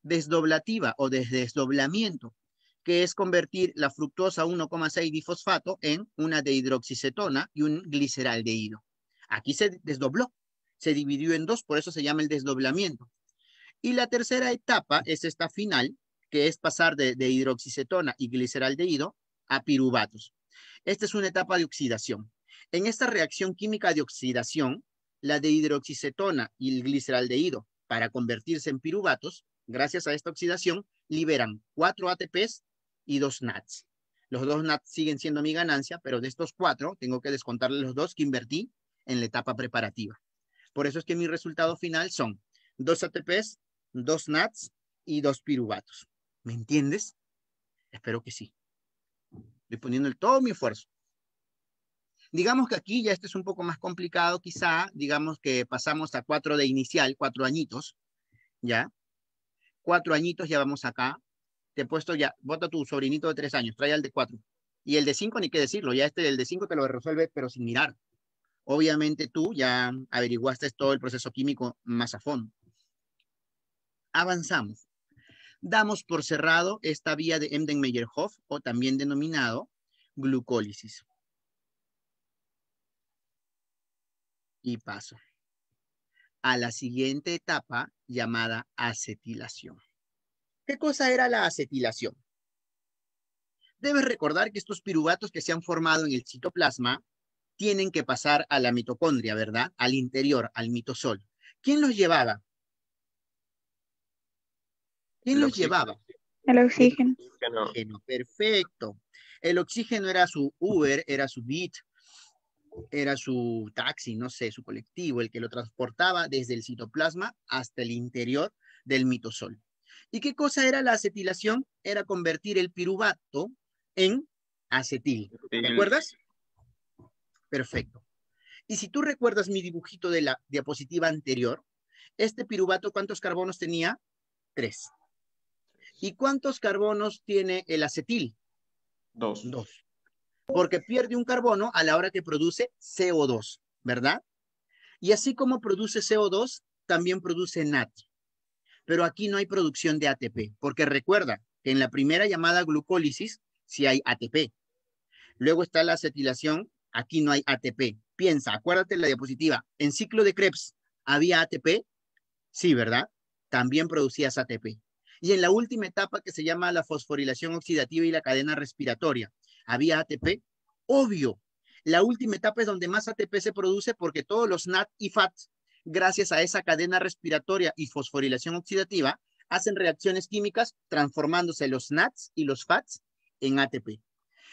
desdoblativa o de desdoblamiento, que es convertir la fructosa 1,6 difosfato en una de hidroxicetona y un gliceraldehído. Aquí se desdobló, se dividió en dos, por eso se llama el desdoblamiento. Y la tercera etapa es esta final, que es pasar de, de hidroxicetona y gliceraldehído a piruvatos. Esta es una etapa de oxidación. En esta reacción química de oxidación, la de hidroxicetona y el gliceraldehído, para convertirse en piruvatos, gracias a esta oxidación, liberan cuatro ATPs y dos NATs. Los dos NATs siguen siendo mi ganancia, pero de estos cuatro tengo que descontarle los dos que invertí en la etapa preparativa. Por eso es que mi resultado final son dos ATPs, dos NATs y dos piruvatos. ¿Me entiendes? Espero que sí. Estoy poniendo todo mi esfuerzo. Digamos que aquí ya este es un poco más complicado, quizá, digamos que pasamos a cuatro de inicial, cuatro añitos, ¿ya? Cuatro añitos, ya vamos acá. Te he puesto ya, vota tu sobrinito de tres años, trae al de cuatro. Y el de cinco, ni qué decirlo, ya este, el de cinco te lo resuelve, pero sin mirar. Obviamente tú ya averiguaste todo el proceso químico más a fondo. Avanzamos damos por cerrado esta vía de Emden-Meyerhoff o también denominado glucólisis. Y paso a la siguiente etapa llamada acetilación. ¿Qué cosa era la acetilación? Debes recordar que estos piruvatos que se han formado en el citoplasma tienen que pasar a la mitocondria, ¿verdad? Al interior, al mitosol. ¿Quién los llevaba? ¿Quién los llevaba? El oxígeno. El Perfecto. El oxígeno era su Uber, era su Beat, era su taxi, no sé, su colectivo, el que lo transportaba desde el citoplasma hasta el interior del mitosol. ¿Y qué cosa era la acetilación? Era convertir el piruvato en acetil. ¿Recuerdas? acuerdas? Perfecto. Y si tú recuerdas mi dibujito de la diapositiva anterior, este piruvato, ¿cuántos carbonos tenía? Tres. ¿Y cuántos carbonos tiene el acetil? Dos. Dos. Porque pierde un carbono a la hora que produce CO2, ¿verdad? Y así como produce CO2, también produce NAT. Pero aquí no hay producción de ATP, porque recuerda que en la primera llamada glucólisis sí hay ATP. Luego está la acetilación, aquí no hay ATP. Piensa, acuérdate de la diapositiva, en ciclo de Krebs, ¿había ATP? Sí, ¿verdad? También producías ATP. Y en la última etapa que se llama la fosforilación oxidativa y la cadena respiratoria, había ATP. Obvio, la última etapa es donde más ATP se produce porque todos los NAT y FAT, gracias a esa cadena respiratoria y fosforilación oxidativa, hacen reacciones químicas transformándose los NATs y los FATs en ATP.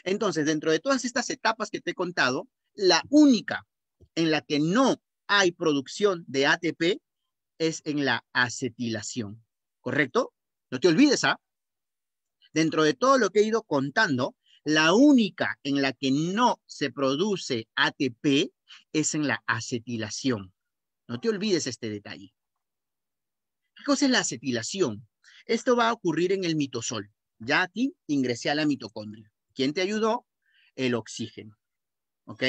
Entonces, dentro de todas estas etapas que te he contado, la única en la que no hay producción de ATP es en la acetilación, ¿correcto? No te olvides, ¿ah? Dentro de todo lo que he ido contando, la única en la que no se produce ATP es en la acetilación. No te olvides este detalle. ¿Qué cosa es la acetilación? Esto va a ocurrir en el mitosol. Ya a ti ingresé a la mitocondria. ¿Quién te ayudó? El oxígeno. ¿Ok?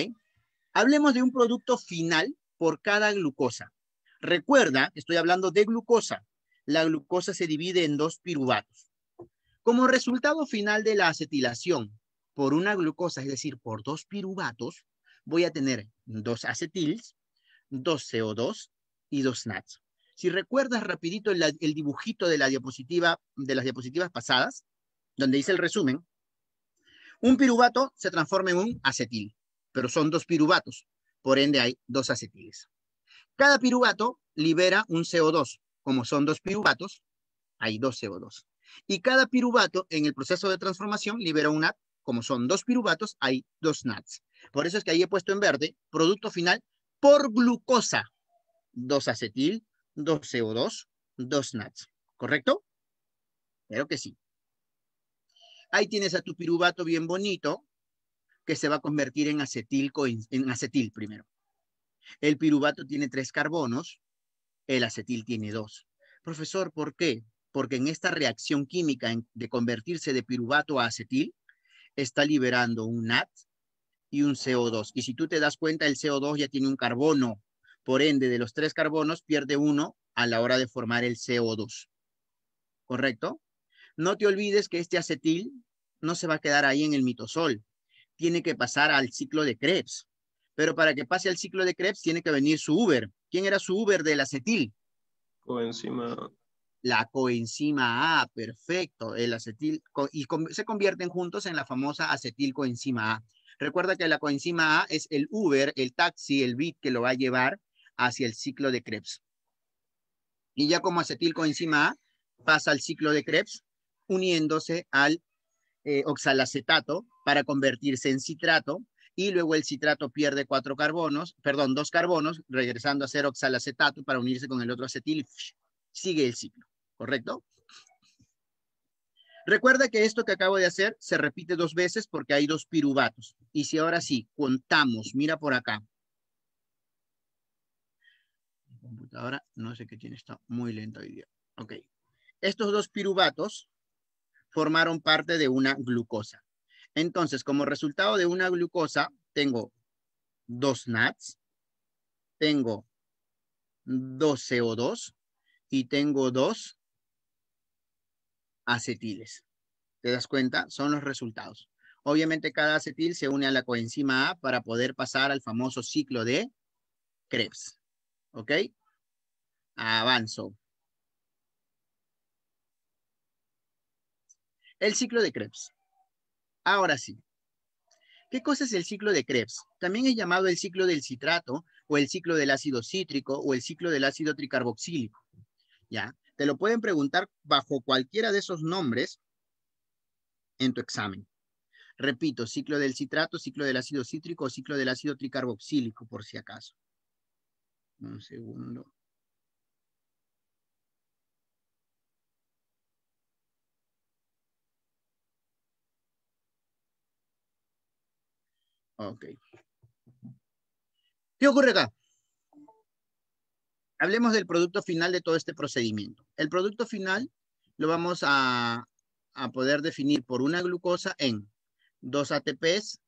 Hablemos de un producto final por cada glucosa. Recuerda, estoy hablando de glucosa la glucosa se divide en dos piruvatos. Como resultado final de la acetilación por una glucosa, es decir, por dos piruvatos, voy a tener dos acetils, dos CO2 y dos NATs. Si recuerdas rapidito el, dibujito de la diapositiva, de las diapositivas pasadas, donde hice el resumen, un piruvato se transforma en un acetil, pero son dos piruvatos, por ende hay dos acetiles. Cada piruvato libera un CO2, como son dos piruvatos, hay dos CO2. Y cada piruvato en el proceso de transformación libera un como son dos piruvatos, hay dos NADs. Por eso es que ahí he puesto en verde, producto final por glucosa, dos acetil, dos CO2, dos NADs. ¿correcto? Creo que sí. Ahí tienes a tu piruvato bien bonito, que se va a convertir en acetil, en acetil primero. El piruvato tiene tres carbonos, el acetil tiene dos. Profesor, ¿por qué? Porque en esta reacción química de convertirse de piruvato a acetil, está liberando un NAT y un CO2. Y si tú te das cuenta, el CO2 ya tiene un carbono. Por ende, de los tres carbonos, pierde uno a la hora de formar el CO2. ¿Correcto? No te olvides que este acetil no se va a quedar ahí en el mitosol. Tiene que pasar al ciclo de Krebs. Pero para que pase al ciclo de Krebs, tiene que venir su Uber, ¿Quién era su Uber del acetil? Coenzima A. La coenzima A, perfecto. El acetil y se convierten juntos en la famosa acetilcoenzima A. Recuerda que la coenzima A es el Uber, el taxi, el bit que lo va a llevar hacia el ciclo de Krebs. Y ya como acetilcoenzima A pasa al ciclo de Krebs uniéndose al eh, oxalacetato para convertirse en citrato y luego el citrato pierde cuatro carbonos, perdón, dos carbonos, regresando a ser oxalacetato para unirse con el otro acetil. Sigue el ciclo, ¿correcto? Recuerda que esto que acabo de hacer se repite dos veces porque hay dos piruvatos. Y si ahora sí, contamos, mira por acá. Mi computadora, no sé qué tiene, está muy lenta hoy día. Ok. Estos dos piruvatos formaron parte de una glucosa. Entonces, como resultado de una glucosa, tengo dos NATs, tengo dos CO2 y tengo dos acetiles. ¿Te das cuenta? Son los resultados. Obviamente cada acetil se une a la coenzima A para poder pasar al famoso ciclo de Krebs. ¿Ok? Avanzo. El ciclo de Krebs. Ahora sí. ¿Qué cosa es el ciclo de Krebs? También es llamado el ciclo del citrato o el ciclo del ácido cítrico o el ciclo del ácido tricarboxílico. ¿Ya? Te lo pueden preguntar bajo cualquiera de esos nombres en tu examen. Repito, ciclo del citrato, ciclo del ácido cítrico o ciclo del ácido tricarboxílico, por si acaso. Un segundo. Ok. ¿Qué ocurre acá? Hablemos del producto final de todo este procedimiento. El producto final lo vamos a, poder definir por una glucosa en dos ATPs,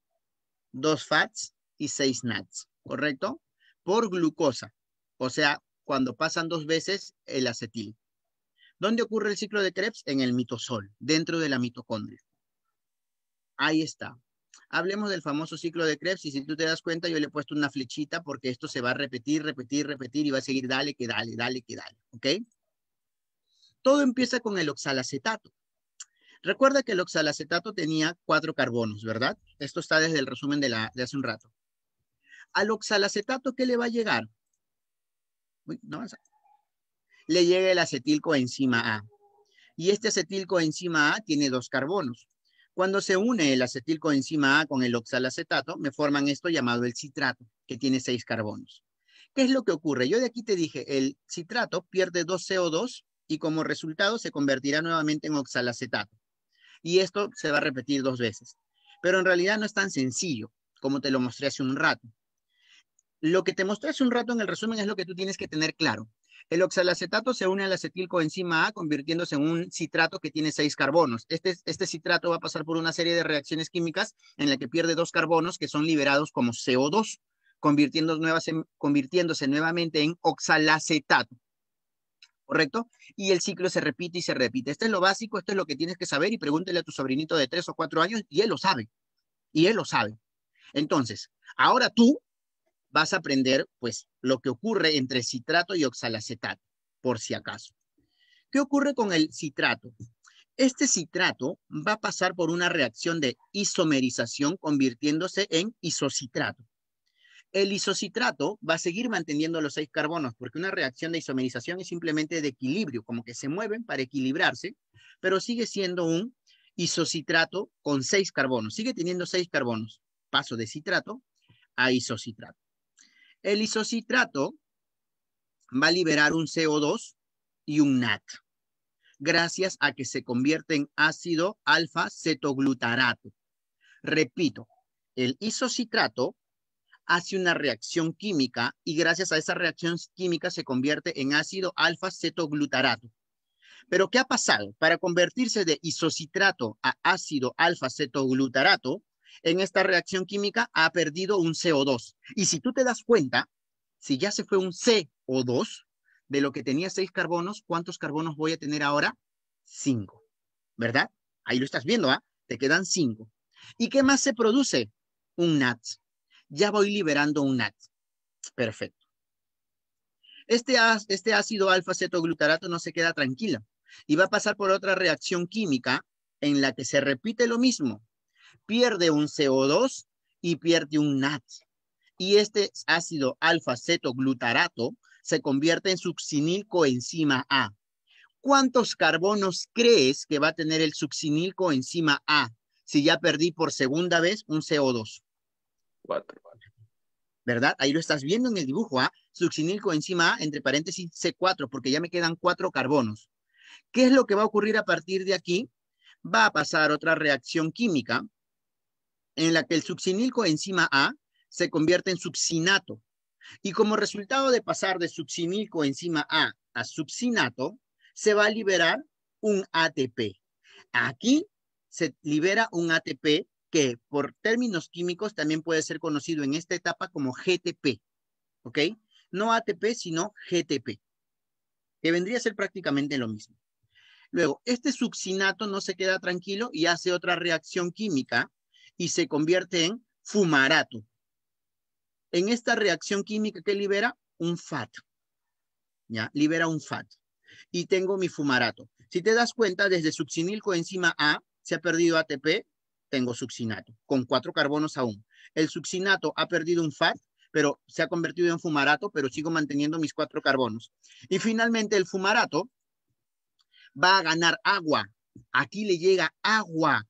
dos FATs y seis NATs, ¿correcto? Por glucosa, o sea, cuando pasan dos veces el acetil. ¿Dónde ocurre el ciclo de Krebs? En el mitosol, dentro de la mitocondria. Ahí está. Hablemos del famoso ciclo de Krebs y si tú te das cuenta, yo le he puesto una flechita porque esto se va a repetir, repetir, repetir y va a seguir dale, que dale, dale, que dale, ¿ok? Todo empieza con el oxalacetato. Recuerda que el oxalacetato tenía cuatro carbonos, ¿verdad? Esto está desde el resumen de, la, de hace un rato. Al oxalacetato, ¿qué le va a llegar? Le llega el acetilcoenzima A. Y este acetilcoenzima A tiene dos carbonos. Cuando se une el acetilcoenzima A con el oxalacetato, me forman esto llamado el citrato, que tiene seis carbonos. ¿Qué es lo que ocurre? Yo de aquí te dije, el citrato pierde 2 CO2 y como resultado se convertirá nuevamente en oxalacetato. Y esto se va a repetir dos veces. Pero en realidad no es tan sencillo como te lo mostré hace un rato. Lo que te mostré hace un rato en el resumen es lo que tú tienes que tener claro. El oxalacetato se une al acetilcoenzima A, convirtiéndose en un citrato que tiene seis carbonos. Este, este citrato va a pasar por una serie de reacciones químicas en la que pierde dos carbonos que son liberados como CO2, convirtiéndose, convirtiéndose nuevamente en oxalacetato. ¿correcto? Y el ciclo se repite y se repite. Este es lo básico, esto es lo que tienes que saber y pregúntele a tu sobrinito de tres o cuatro años y él lo sabe. Y él lo sabe. Entonces, ahora tú vas a aprender pues lo que ocurre entre citrato y oxalacetato, por si acaso. ¿Qué ocurre con el citrato? Este citrato va a pasar por una reacción de isomerización convirtiéndose en isocitrato. El isocitrato va a seguir manteniendo los seis carbonos porque una reacción de isomerización es simplemente de equilibrio, como que se mueven para equilibrarse, pero sigue siendo un isocitrato con seis carbonos, sigue teniendo seis carbonos. Paso de citrato a isocitrato. El isocitrato va a liberar un CO2 y un NAT, gracias a que se convierte en ácido alfa-cetoglutarato. Repito, el isocitrato hace una reacción química y gracias a esa reacción química se convierte en ácido alfa-cetoglutarato. Pero ¿qué ha pasado? Para convertirse de isocitrato a ácido alfa-cetoglutarato, en esta reacción química ha perdido un CO2. Y si tú te das cuenta, si ya se fue un CO2, de lo que tenía seis carbonos, ¿cuántos carbonos voy a tener ahora? Cinco, ¿verdad? Ahí lo estás viendo, ¿ah? Te quedan cinco. ¿Y qué más se produce? Un NAT. Ya voy liberando un NAT. Perfecto. Este, este ácido alfa-cetoglutarato no se queda tranquilo y va a pasar por otra reacción química en la que se repite lo mismo, pierde un CO2 y pierde un NAT. Y este ácido alfa-cetoglutarato se convierte en succinilcoenzima A. ¿Cuántos carbonos crees que va a tener el succinilcoenzima A si ya perdí por segunda vez un CO2? Cuatro. ¿Verdad? Ahí lo estás viendo en el dibujo, ¿ah? Succinilcoenzima A, entre paréntesis, C4, porque ya me quedan cuatro carbonos. ¿Qué es lo que va a ocurrir a partir de aquí? Va a pasar otra reacción química en la que el succinilcoenzima A se convierte en succinato. Y como resultado de pasar de succinilcoenzima A a succinato, se va a liberar un ATP. Aquí se libera un ATP que por términos químicos también puede ser conocido en esta etapa como GTP. ¿Ok? No ATP, sino GTP, que vendría a ser prácticamente lo mismo. Luego, este succinato no se queda tranquilo y hace otra reacción química y se convierte en fumarato. En esta reacción química que libera un FAT, ¿ya? Libera un FAT. Y tengo mi fumarato. Si te das cuenta, desde succinilcoenzima A se ha perdido ATP, tengo succinato, con cuatro carbonos aún. El succinato ha perdido un FAT, pero se ha convertido en fumarato, pero sigo manteniendo mis cuatro carbonos. Y finalmente el fumarato va a ganar agua. Aquí le llega agua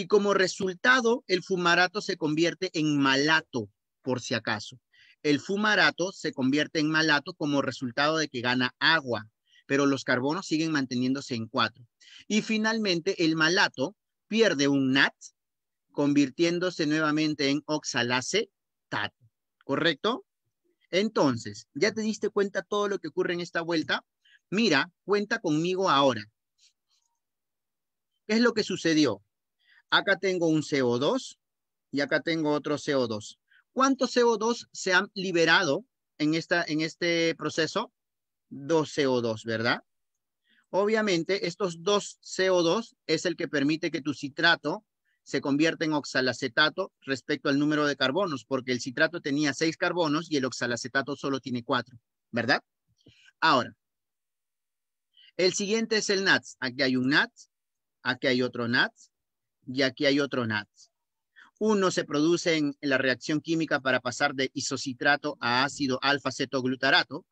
y como resultado el fumarato se convierte en malato, por si acaso. El fumarato se convierte en malato como resultado de que gana agua, pero los carbonos siguen manteniéndose en cuatro. Y finalmente el malato pierde un NAT, convirtiéndose nuevamente en oxalase ¿correcto? Entonces, ¿ya te diste cuenta todo lo que ocurre en esta vuelta? Mira, cuenta conmigo ahora. ¿Qué es lo que sucedió? Acá tengo un CO2 y acá tengo otro CO2. ¿Cuánto CO2 se han liberado en, esta, en este proceso? Dos CO2, ¿verdad? Obviamente, estos dos CO2 es el que permite que tu citrato se convierta en oxalacetato respecto al número de carbonos, porque el citrato tenía seis carbonos y el oxalacetato solo tiene cuatro, ¿verdad? Ahora, el siguiente es el NATS. Aquí hay un NATS, aquí hay otro NATS, y aquí hay otro NAT. Uno se produce en la reacción química para pasar de isocitrato a ácido alfa-cetoglutarato.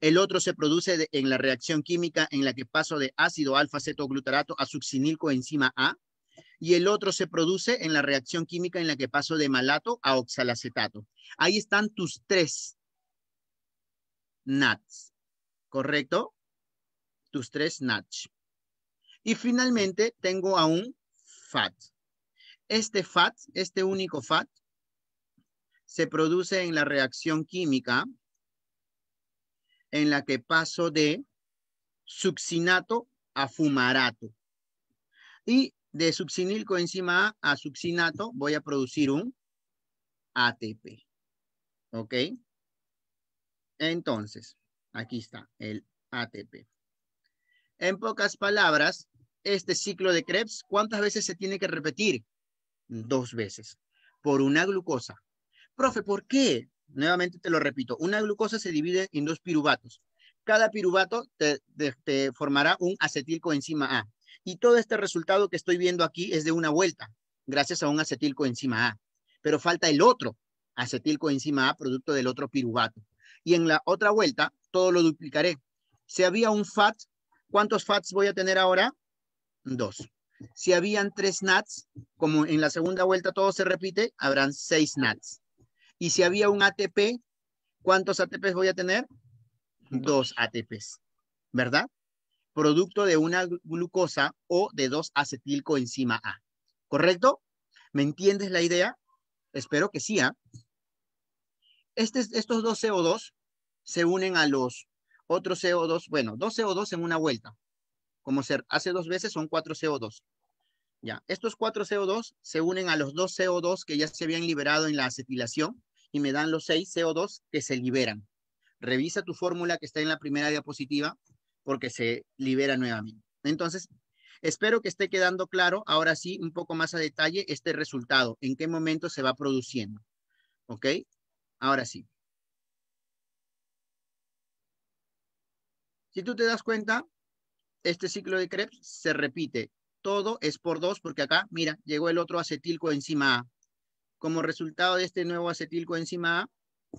El otro se produce en la reacción química en la que paso de ácido alfa-cetoglutarato a succinilcoenzima A. Y el otro se produce en la reacción química en la que paso de malato a oxalacetato. Ahí están tus tres NADs, ¿correcto? Tus tres NADs. Y finalmente tengo aún este FAT, este único FAT, se produce en la reacción química en la que paso de succinato a fumarato. Y de succinilcoenzima A a succinato voy a producir un ATP. ¿Ok? Entonces, aquí está el ATP. En pocas palabras, este ciclo de Krebs, ¿cuántas veces se tiene que repetir? Dos veces, por una glucosa. Profe, ¿por qué? Nuevamente te lo repito, una glucosa se divide en dos piruvatos. Cada piruvato te, formará un acetilcoenzima A. Y todo este resultado que estoy viendo aquí es de una vuelta, gracias a un acetilcoenzima A. Pero falta el otro acetilcoenzima A, producto del otro piruvato. Y en la otra vuelta, todo lo duplicaré. Si había un FAT, ¿cuántos FATs voy a tener ahora? dos. Si habían tres nats, como en la segunda vuelta todo se repite, habrán seis nats. Y si había un ATP, ¿cuántos ATPs voy a tener? Dos ATPs, ¿verdad? Producto de una glucosa o de dos acetilcoenzima A. ¿Correcto? ¿Me entiendes la idea? Espero que sí. ¿ah? Este estos dos CO2 se unen a los otros CO2, bueno, dos CO2 en una vuelta. Como ser hace dos veces, son cuatro CO2. Ya, estos cuatro CO2 se unen a los dos CO2 que ya se habían liberado en la acetilación y me dan los seis CO2 que se liberan. Revisa tu fórmula que está en la primera diapositiva porque se libera nuevamente. Entonces, espero que esté quedando claro ahora sí un poco más a detalle este resultado, en qué momento se va produciendo. ¿Ok? Ahora sí. Si tú te das cuenta, este ciclo de Krebs se repite. Todo es por dos porque acá, mira, llegó el otro acetilcoenzima A. Como resultado de este nuevo acetilcoenzima A,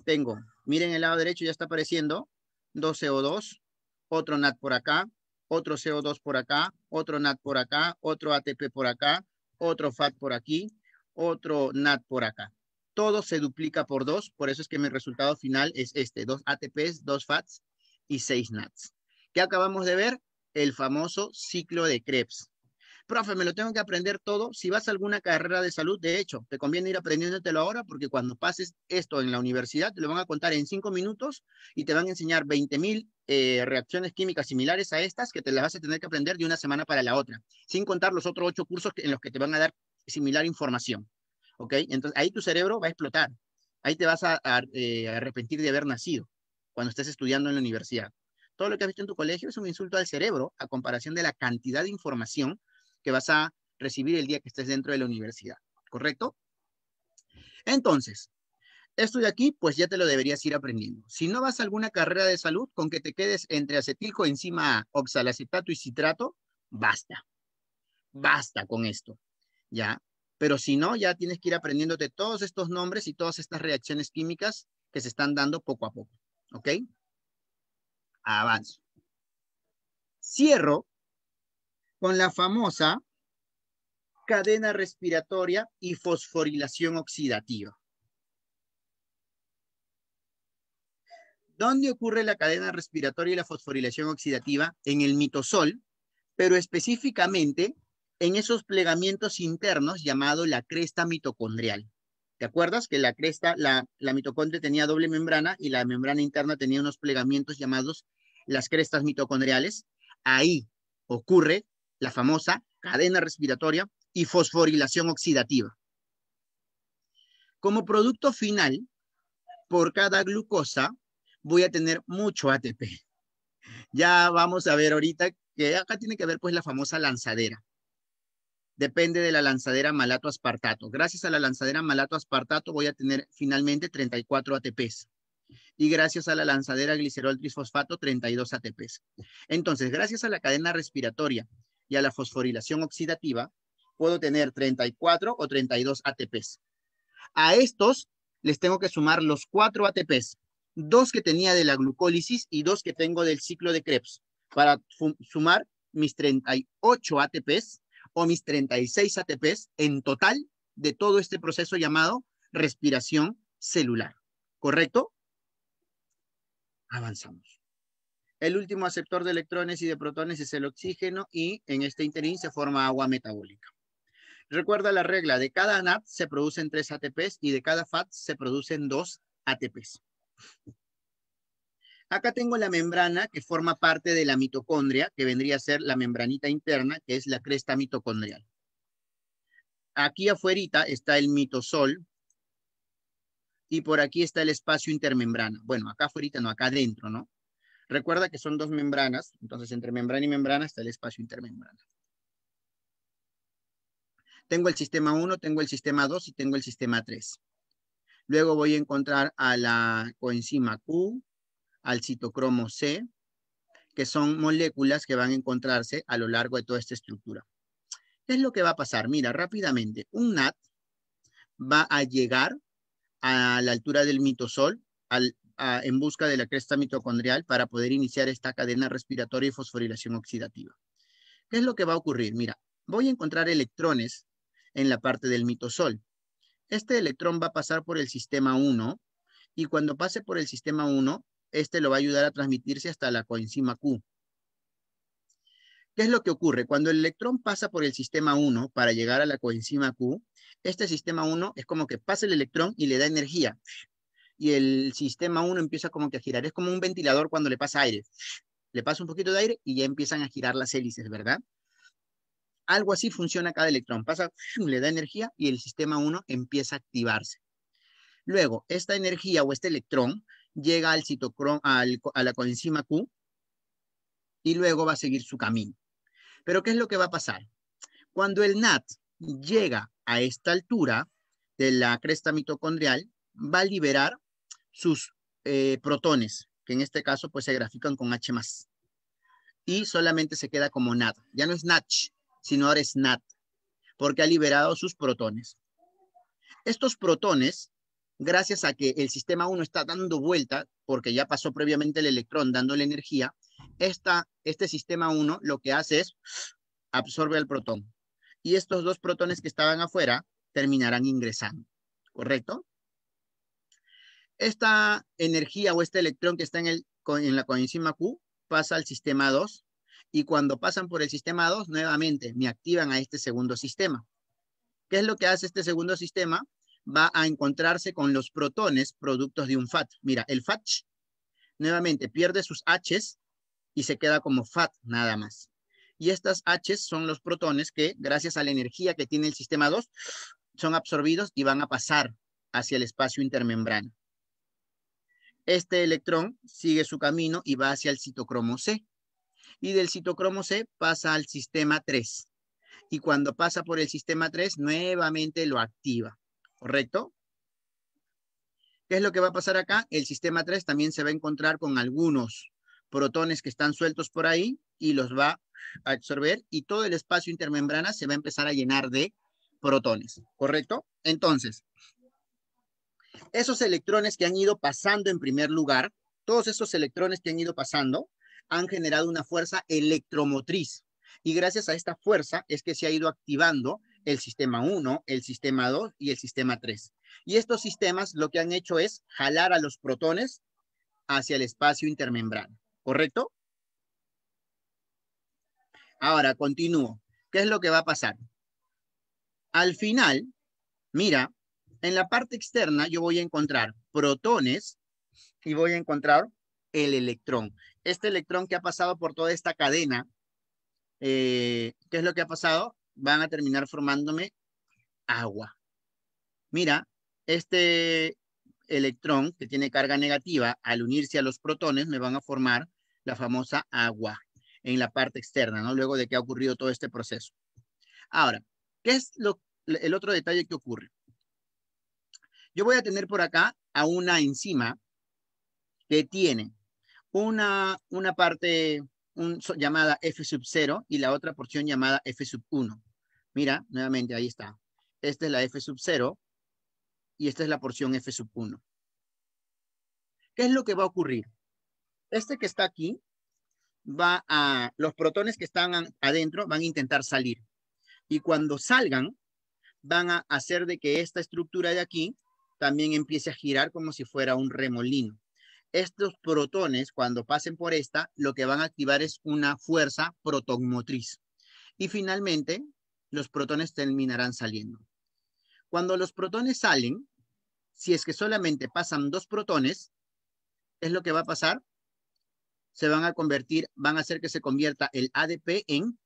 tengo, miren el lado derecho ya está apareciendo, 2CO2, otro NAT por acá, otro CO2 por acá, otro NAT por acá, otro ATP por acá, otro FAT por aquí, otro NAT por acá. Todo se duplica por dos, por eso es que mi resultado final es este, dos ATPs, dos FATs y seis NATs. ¿Qué acabamos de ver? el famoso ciclo de Krebs. Profe, me lo tengo que aprender todo. Si vas a alguna carrera de salud, de hecho, te conviene ir aprendiéndotelo ahora porque cuando pases esto en la universidad, te lo van a contar en cinco minutos y te van a enseñar 20.000 eh, reacciones químicas similares a estas que te las vas a tener que aprender de una semana para la otra, sin contar los otros ocho cursos en los que te van a dar similar información. ¿Ok? Entonces ahí tu cerebro va a explotar. Ahí te vas a, eh, arrepentir de haber nacido cuando estés estudiando en la universidad todo lo que has visto en tu colegio es un insulto al cerebro a comparación de la cantidad de información que vas a recibir el día que estés dentro de la universidad, ¿correcto? Entonces, esto de aquí, pues ya te lo deberías ir aprendiendo. Si no vas a alguna carrera de salud, con que te quedes entre acetilco, encima oxalacetato y citrato, basta. Basta con esto, ¿ya? Pero si no, ya tienes que ir aprendiéndote todos estos nombres y todas estas reacciones químicas que se están dando poco a poco, ¿ok? avanzo. Cierro con la famosa cadena respiratoria y fosforilación oxidativa. ¿Dónde ocurre la cadena respiratoria y la fosforilación oxidativa? En el mitosol, pero específicamente en esos plegamientos internos llamado la cresta mitocondrial. ¿Te acuerdas que la cresta, la, la mitocondria tenía doble membrana y la membrana interna tenía unos plegamientos llamados las crestas mitocondriales, ahí ocurre la famosa cadena respiratoria y fosforilación oxidativa. Como producto final, por cada glucosa voy a tener mucho ATP. Ya vamos a ver ahorita que acá tiene que ver pues la famosa lanzadera. Depende de la lanzadera malato aspartato. Gracias a la lanzadera malato aspartato voy a tener finalmente 34 ATPs y gracias a la lanzadera glicerol trifosfato 32 ATPs. Entonces, gracias a la cadena respiratoria y a la fosforilación oxidativa, puedo tener 34 o 32 ATPs. A estos les tengo que sumar los 4 ATPs, dos que tenía de la glucólisis y dos que tengo del ciclo de Krebs, para sumar mis 38 ATPs o mis 36 ATPs en total de todo este proceso llamado respiración celular. ¿Correcto? avanzamos. El último aceptor de electrones y de protones es el oxígeno y en este interín se forma agua metabólica. Recuerda la regla, de cada ANAP se producen tres ATPs y de cada FAT se producen dos ATPs. Acá tengo la membrana que forma parte de la mitocondria, que vendría a ser la membranita interna, que es la cresta mitocondrial. Aquí afuerita está el mitosol, y por aquí está el espacio intermembrana. Bueno, acá afuera no, acá adentro, ¿no? Recuerda que son dos membranas, entonces entre membrana y membrana está el espacio intermembrana. Tengo el sistema 1, tengo el sistema 2 y tengo el sistema 3. Luego voy a encontrar a la coenzima Q, al citocromo C, que son moléculas que van a encontrarse a lo largo de toda esta estructura. ¿Qué es lo que va a pasar? Mira, rápidamente, un NAT va a llegar a la altura del mitosol en busca de la cresta mitocondrial para poder iniciar esta cadena respiratoria y fosforilación oxidativa. ¿Qué es lo que va a ocurrir? Mira, voy a encontrar electrones en la parte del mitosol. Este electrón va a pasar por el sistema 1 y cuando pase por el sistema 1, este lo va a ayudar a transmitirse hasta la coenzima Q. ¿Qué es lo que ocurre? Cuando el electrón pasa por el sistema 1 para llegar a la coenzima Q, este sistema 1 es como que pasa el electrón y le da energía. Y el sistema 1 empieza como que a girar. Es como un ventilador cuando le pasa aire. Le pasa un poquito de aire y ya empiezan a girar las hélices, ¿verdad? Algo así funciona cada electrón. Pasa, le da energía y el sistema 1 empieza a activarse. Luego, esta energía o este electrón llega al citocromo a la coenzima Q y luego va a seguir su camino. Pero ¿qué es lo que va a pasar? Cuando el NAT llega a esta altura de la cresta mitocondrial, va a liberar sus eh, protones, que en este caso pues se grafican con H+. Y solamente se queda como NAT. Ya no es NATCH, sino ahora es NAT, porque ha liberado sus protones. Estos protones, gracias a que el sistema 1 está dando vuelta, porque ya pasó previamente el electrón dándole energía, esta, este sistema 1 lo que hace es absorbe el protón. Y estos dos protones que estaban afuera terminarán ingresando, ¿correcto? Esta energía o este electrón que está en, en la coenzima Q pasa al sistema 2 y cuando pasan por el sistema 2, nuevamente me activan a este segundo sistema. ¿Qué es lo que hace este segundo sistema? Va a encontrarse con los protones productos de un FAT. Mira, el FAT nuevamente pierde sus Hs y se queda como fat nada más. Y estas H son los protones que, gracias a la energía que tiene el sistema 2, son absorbidos y van a pasar hacia el espacio intermembrano. Este electrón sigue su camino y va hacia el citocromo C. Y del citocromo C pasa al sistema 3. Y cuando pasa por el sistema 3, nuevamente lo activa. ¿Correcto? ¿Qué es lo que va a pasar acá? El sistema 3 también se va a encontrar con algunos protones que están sueltos por ahí y los va a absorber y todo el espacio intermembrana se va a empezar a llenar de protones, ¿correcto? Entonces, esos electrones que han ido pasando en primer lugar, todos esos electrones que han ido pasando han generado una fuerza electromotriz y gracias a esta fuerza es que se ha ido activando el sistema 1, el sistema 2 y el sistema 3. Y estos sistemas lo que han hecho es jalar a los protones hacia el espacio intermembrana. ¿correcto? Ahora, continúo. ¿Qué es lo que va a pasar? Al final, mira, en la parte externa yo voy a encontrar protones y voy a encontrar el electrón. Este electrón que ha pasado por toda esta cadena, eh, ¿qué es lo que ha pasado? Van a terminar formándome agua. Mira, este electrón que tiene carga negativa, al unirse a los protones, me van a formar la famosa agua en la parte externa, ¿no? Luego de que ha ocurrido todo este proceso. Ahora, ¿qué es lo, el otro detalle que ocurre? Yo voy a tener por acá a una enzima que tiene una, una parte llamada F sub 0 y la otra porción llamada F sub 1. Mira, nuevamente, ahí está. Esta es la F sub 0 y esta es la porción F sub 1. ¿Qué es lo que va a ocurrir? Este que está aquí va a, los protones que están adentro van a intentar salir. Y cuando salgan, van a hacer de que esta estructura de aquí también empiece a girar como si fuera un remolino. Estos protones, cuando pasen por esta, lo que van a activar es una fuerza protonmotriz. Y finalmente, los protones terminarán saliendo. Cuando los protones salen, si es que solamente pasan dos protones, es lo que va a pasar se van a convertir, van a hacer que se convierta el ADP en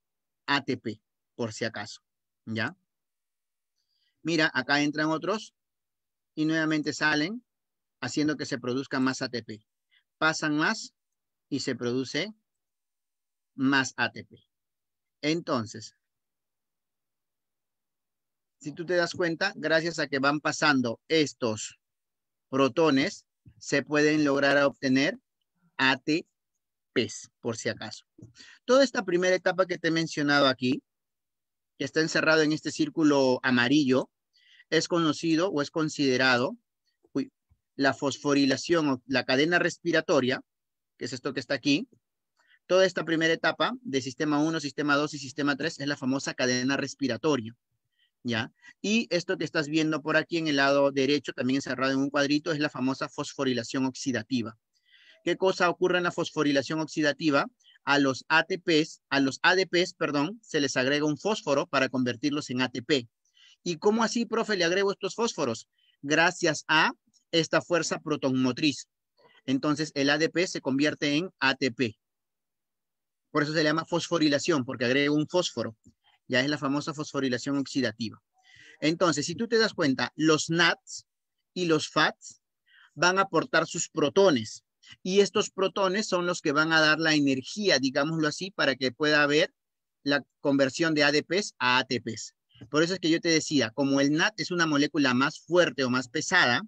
ATP, por si acaso, ¿ya? Mira, acá entran otros y nuevamente salen, haciendo que se produzca más ATP. Pasan más y se produce más ATP. Entonces, si tú te das cuenta, gracias a que van pasando estos protones, se pueden lograr obtener ATP. PES, por si acaso. Toda esta primera etapa que te he mencionado aquí, que está encerrado en este círculo amarillo, es conocido o es considerado la fosforilación o la cadena respiratoria, que es esto que está aquí. Toda esta primera etapa de sistema 1, sistema 2 y sistema 3 es la famosa cadena respiratoria. ¿Ya? Y esto que estás viendo por aquí en el lado derecho, también encerrado en un cuadrito, es la famosa fosforilación oxidativa. ¿Qué cosa ocurre en la fosforilación oxidativa? A los ATPs, a los ADPs, perdón, se les agrega un fósforo para convertirlos en ATP. ¿Y cómo así, profe, le agrego estos fósforos? Gracias a esta fuerza protonmotriz. Entonces, el ADP se convierte en ATP. Por eso se le llama fosforilación, porque agrega un fósforo. Ya es la famosa fosforilación oxidativa. Entonces, si tú te das cuenta, los NATs y los FATs van a aportar sus protones y estos protones son los que van a dar la energía, digámoslo así, para que pueda haber la conversión de ADPs a ATPs. Por eso es que yo te decía, como el NAT es una molécula más fuerte o más pesada,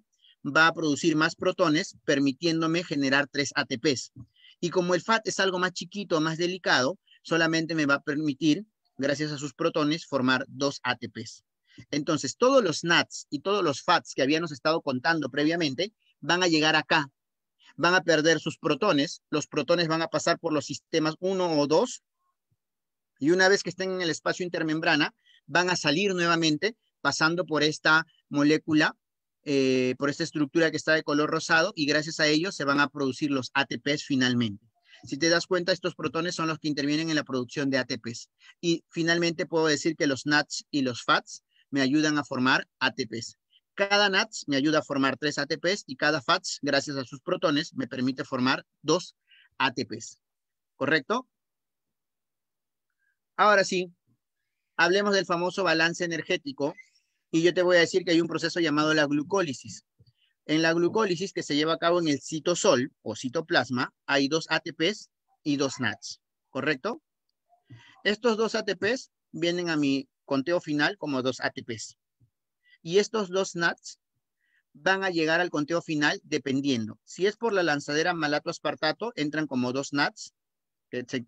va a producir más protones, permitiéndome generar tres ATPs. Y como el FAT es algo más chiquito, más delicado, solamente me va a permitir, gracias a sus protones, formar dos ATPs. Entonces, todos los NATs y todos los FATs que habíamos estado contando previamente van a llegar acá, van a perder sus protones, los protones van a pasar por los sistemas 1 o 2, y una vez que estén en el espacio intermembrana, van a salir nuevamente pasando por esta molécula, eh, por esta estructura que está de color rosado, y gracias a ello se van a producir los ATPs finalmente. Si te das cuenta, estos protones son los que intervienen en la producción de ATPs. Y finalmente puedo decir que los NATs y los FATs me ayudan a formar ATPs. Cada NATS me ayuda a formar tres ATPs y cada FATS, gracias a sus protones, me permite formar dos ATPs. ¿Correcto? Ahora sí, hablemos del famoso balance energético y yo te voy a decir que hay un proceso llamado la glucólisis. En la glucólisis que se lleva a cabo en el citosol o citoplasma, hay dos ATPs y dos NATs, ¿correcto? Estos dos ATPs vienen a mi conteo final como dos ATPs y estos dos NATs van a llegar al conteo final dependiendo. Si es por la lanzadera malato-aspartato, entran como dos NATs, que se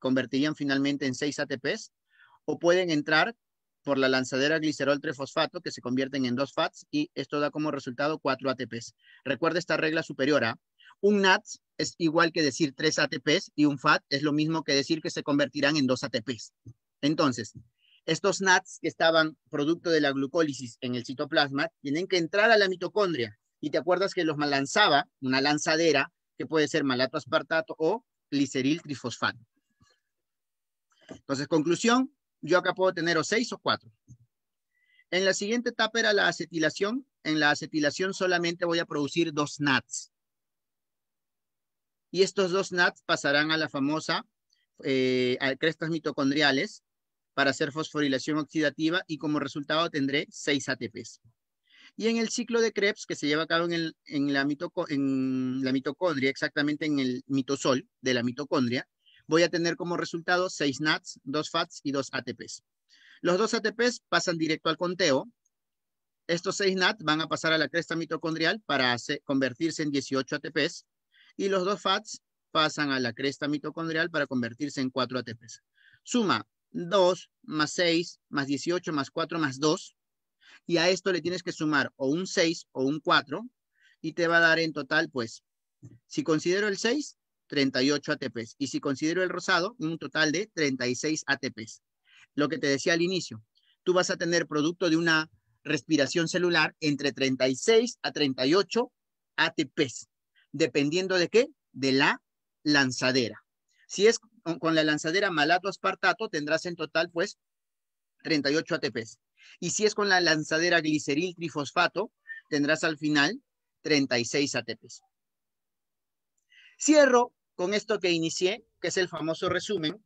convertirían finalmente en seis ATPs, o pueden entrar por la lanzadera glicerol trifosfato que se convierten en dos FATs, y esto da como resultado cuatro ATPs. Recuerda esta regla superior ¿ah? un NAT es igual que decir tres ATPs y un FAT es lo mismo que decir que se convertirán en dos ATPs. Entonces, estos NATs que estaban producto de la glucólisis en el citoplasma tienen que entrar a la mitocondria. Y te acuerdas que los malanzaba una lanzadera que puede ser malato aspartato o gliceril trifosfato. Entonces, conclusión, yo acá puedo tener o seis o cuatro. En la siguiente etapa era la acetilación. En la acetilación solamente voy a producir dos NATs. Y estos dos NATs pasarán a la famosa eh, crestas mitocondriales para hacer fosforilación oxidativa y como resultado tendré 6 ATPs. Y en el ciclo de Krebs, que se lleva a cabo en, la mitocondria, exactamente en el mitosol de la mitocondria, voy a tener como resultado 6 NATs, 2 FATs y 2 ATPs. Los 2 ATPs pasan directo al conteo. Estos 6 NAT van a pasar a la cresta mitocondrial para convertirse en 18 ATPs y los dos FATs pasan a la cresta mitocondrial para convertirse en 4 ATPs. Suma 2 más 6 más 18 más 4 más 2. Y a esto le tienes que sumar o un 6 o un 4 y te va a dar en total, pues, si considero el 6, 38 ATPs. Y si considero el rosado, un total de 36 ATPs. Lo que te decía al inicio, tú vas a tener producto de una respiración celular entre 36 a 38 ATPs, dependiendo de qué, de la lanzadera. Si es con la lanzadera malato-aspartato tendrás en total, pues, 38 ATPs. Y si es con la lanzadera gliceril trifosfato, tendrás al final 36 ATPs. Cierro con esto que inicié, que es el famoso resumen,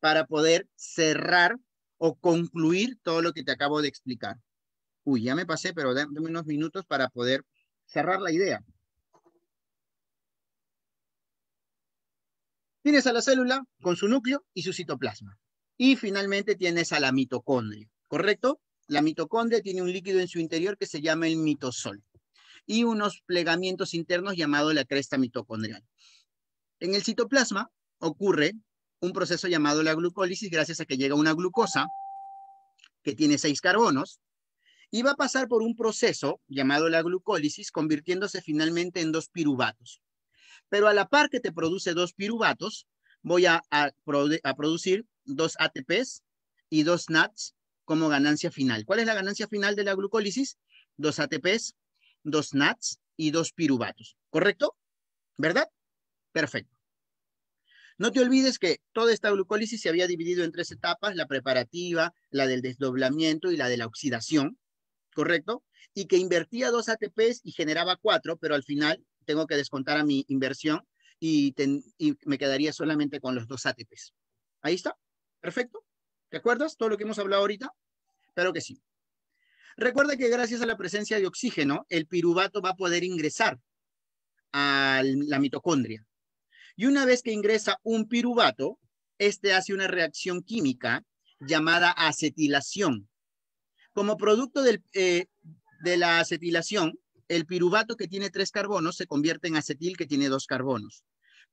para poder cerrar o concluir todo lo que te acabo de explicar. Uy, ya me pasé, pero dame unos minutos para poder cerrar la idea. Tienes a la célula con su núcleo y su citoplasma. Y finalmente tienes a la mitocondria, ¿correcto? La mitocondria tiene un líquido en su interior que se llama el mitosol y unos plegamientos internos llamados la cresta mitocondrial. En el citoplasma ocurre un proceso llamado la glucólisis gracias a que llega una glucosa que tiene seis carbonos y va a pasar por un proceso llamado la glucólisis convirtiéndose finalmente en dos piruvatos. Pero a la par que te produce dos piruvatos, voy a, producir dos ATPs y dos NATs como ganancia final. ¿Cuál es la ganancia final de la glucólisis? Dos ATPs, dos NATs y dos piruvatos. ¿Correcto? ¿Verdad? Perfecto. No te olvides que toda esta glucólisis se había dividido en tres etapas, la preparativa, la del desdoblamiento y la de la oxidación, ¿correcto? Y que invertía dos ATPs y generaba cuatro, pero al final tengo que descontar a mi inversión y, me quedaría solamente con los dos ATPs. Ahí está. Perfecto. recuerdas todo lo que hemos hablado ahorita? Claro que sí. Recuerda que gracias a la presencia de oxígeno, el piruvato va a poder ingresar a la mitocondria. Y una vez que ingresa un piruvato, este hace una reacción química llamada acetilación. Como producto eh, de la acetilación, el piruvato que tiene tres carbonos se convierte en acetil que tiene dos carbonos.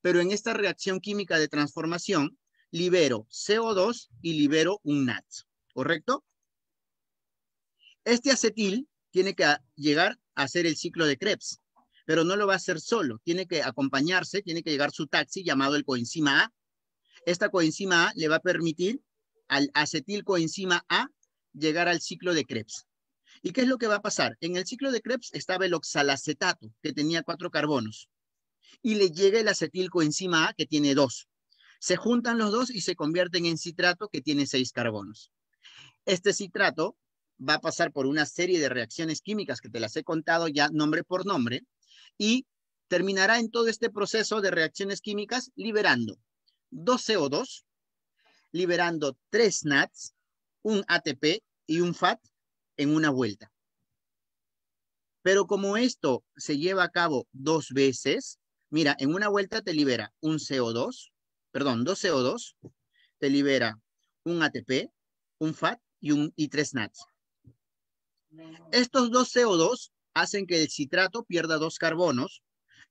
Pero en esta reacción química de transformación, libero CO2 y libero un NAT, ¿correcto? Este acetil tiene que llegar a hacer el ciclo de Krebs, pero no lo va a hacer solo, tiene que acompañarse, tiene que llegar su taxi llamado el coenzima A. Esta coenzima A le va a permitir al acetil coenzima A llegar al ciclo de Krebs. ¿Y qué es lo que va a pasar? En el ciclo de Krebs estaba el oxalacetato, que tenía cuatro carbonos, y le llega el acetilcoenzima A, que tiene dos. Se juntan los dos y se convierten en citrato, que tiene seis carbonos. Este citrato va a pasar por una serie de reacciones químicas que te las he contado ya nombre por nombre y terminará en todo este proceso de reacciones químicas liberando dos CO2, liberando tres NATs, un ATP y un FAT, en una vuelta. Pero como esto se lleva a cabo dos veces, mira, en una vuelta te libera un CO2, perdón, dos CO2, te libera un ATP, un FAT y, un, y tres NATs. Estos dos CO2 hacen que el citrato pierda dos carbonos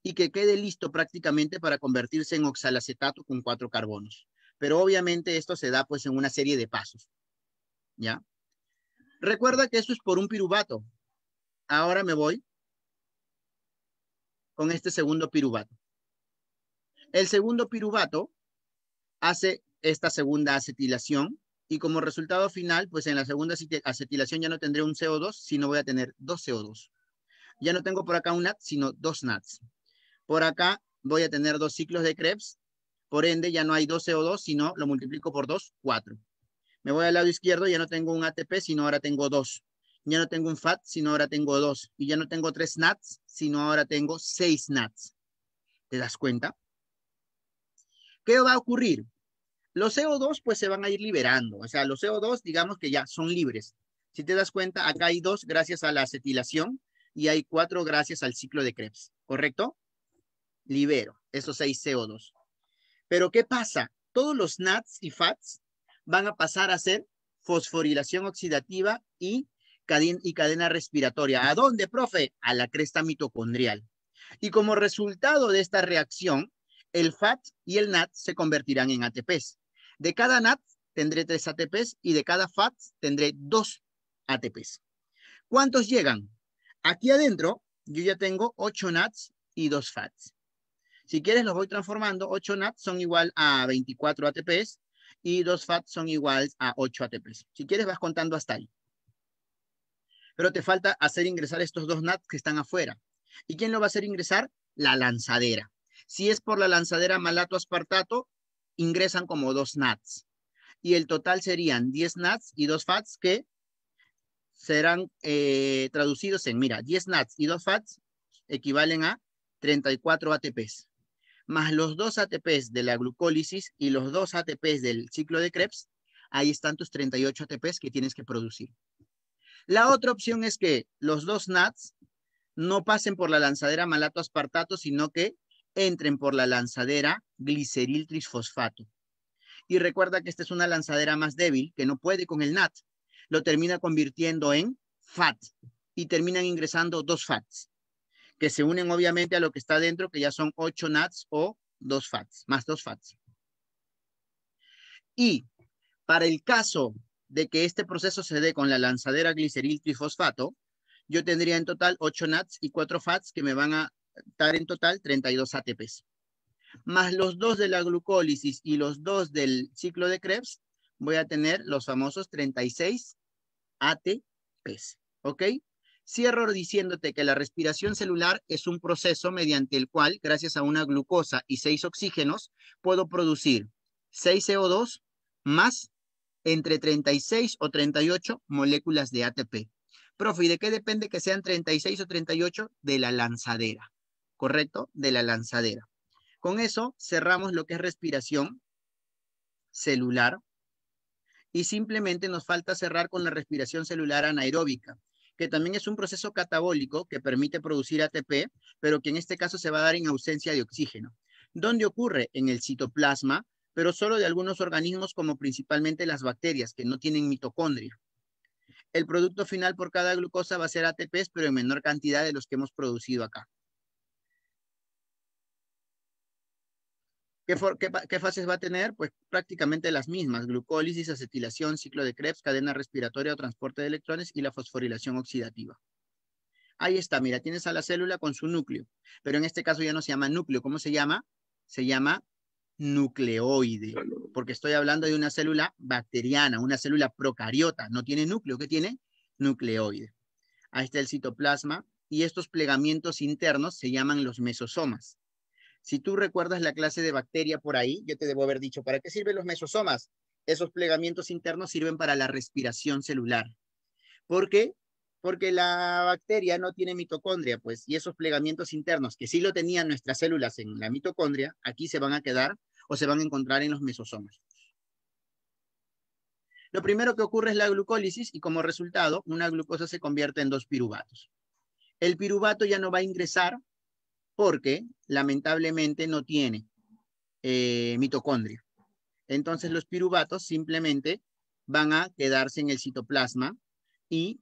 y que quede listo prácticamente para convertirse en oxalacetato con cuatro carbonos. Pero obviamente esto se da pues en una serie de pasos. ¿Ya? Recuerda que eso es por un piruvato. Ahora me voy con este segundo piruvato. El segundo piruvato hace esta segunda acetilación y como resultado final, pues en la segunda acetilación ya no tendré un CO2, sino voy a tener dos CO2. Ya no tengo por acá un NAT, sino dos NATs. Por acá voy a tener dos ciclos de Krebs, por ende ya no hay dos CO2, sino lo multiplico por dos, cuatro. Me voy al lado izquierdo, ya no tengo un ATP, sino ahora tengo dos. Ya no tengo un FAT, sino ahora tengo dos. Y ya no tengo tres NATs, sino ahora tengo seis NATs. ¿Te das cuenta? ¿Qué va a ocurrir? Los CO2 pues se van a ir liberando. O sea, los CO2 digamos que ya son libres. Si te das cuenta, acá hay dos gracias a la acetilación y hay cuatro gracias al ciclo de Krebs, ¿correcto? Libero esos seis CO2. Pero ¿qué pasa? Todos los NATs y FATs van a pasar a ser fosforilación oxidativa y cadena, y cadena respiratoria. ¿A dónde, profe? A la cresta mitocondrial. Y como resultado de esta reacción, el FAT y el NAT se convertirán en ATPs. De cada NAT tendré tres ATPs y de cada FAT tendré dos ATPs. ¿Cuántos llegan? Aquí adentro yo ya tengo 8 NATs y 2 FATs. Si quieres los voy transformando. 8 NATs son igual a 24 ATPs y dos FATs son iguales a 8 ATPs. Si quieres, vas contando hasta ahí. Pero te falta hacer ingresar estos dos NATs que están afuera. ¿Y quién lo va a hacer ingresar? La lanzadera. Si es por la lanzadera malato-aspartato, ingresan como dos NATs. Y el total serían 10 NATs y dos FATs que serán eh, traducidos en, mira, 10 NATs y dos FATs equivalen a 34 ATPs más los dos ATPs de la glucólisis y los dos ATPs del ciclo de Krebs, ahí están tus 38 ATPs que tienes que producir. La otra opción es que los dos NATs no pasen por la lanzadera malato-aspartato, sino que entren por la lanzadera gliceril trifosfato Y recuerda que esta es una lanzadera más débil, que no puede con el NAT. Lo termina convirtiendo en FAT y terminan ingresando dos FATs que se unen obviamente a lo que está dentro, que ya son 8 nats o 2 fats, más dos fats. Y para el caso de que este proceso se dé con la lanzadera gliceril trifosfato, yo tendría en total 8 nats y 4 fats que me van a dar en total 32 ATPs. Más los dos de la glucólisis y los dos del ciclo de Krebs, voy a tener los famosos 36 ATPs. ¿Ok? Cierro diciéndote que la respiración celular es un proceso mediante el cual, gracias a una glucosa y seis oxígenos, puedo producir 6 CO2 más entre 36 o 38 moléculas de ATP. Profe, ¿y de qué depende que sean 36 o 38? De la lanzadera, ¿correcto? De la lanzadera. Con eso cerramos lo que es respiración celular y simplemente nos falta cerrar con la respiración celular anaeróbica que también es un proceso catabólico que permite producir ATP, pero que en este caso se va a dar en ausencia de oxígeno. ¿Dónde ocurre? En el citoplasma, pero solo de algunos organismos como principalmente las bacterias, que no tienen mitocondria. El producto final por cada glucosa va a ser ATP, pero en menor cantidad de los que hemos producido acá. ¿Qué, fases va a tener? Pues prácticamente las mismas, glucólisis, acetilación, ciclo de Krebs, cadena respiratoria o transporte de electrones y la fosforilación oxidativa. Ahí está, mira, tienes a la célula con su núcleo, pero en este caso ya no se llama núcleo, ¿cómo se llama? Se llama nucleoide, porque estoy hablando de una célula bacteriana, una célula procariota, no tiene núcleo, ¿qué tiene? Nucleoide. Ahí está el citoplasma y estos plegamientos internos se llaman los mesosomas. Si tú recuerdas la clase de bacteria por ahí, yo te debo haber dicho, ¿para qué sirven los mesosomas? Esos plegamientos internos sirven para la respiración celular. ¿Por qué? Porque la bacteria no tiene mitocondria, pues, y esos plegamientos internos, que sí lo tenían nuestras células en la mitocondria, aquí se van a quedar o se van a encontrar en los mesosomas. Lo primero que ocurre es la glucólisis y como resultado, una glucosa se convierte en dos piruvatos. El piruvato ya no va a ingresar porque lamentablemente no tiene eh, mitocondria. Entonces los piruvatos simplemente van a quedarse en el citoplasma y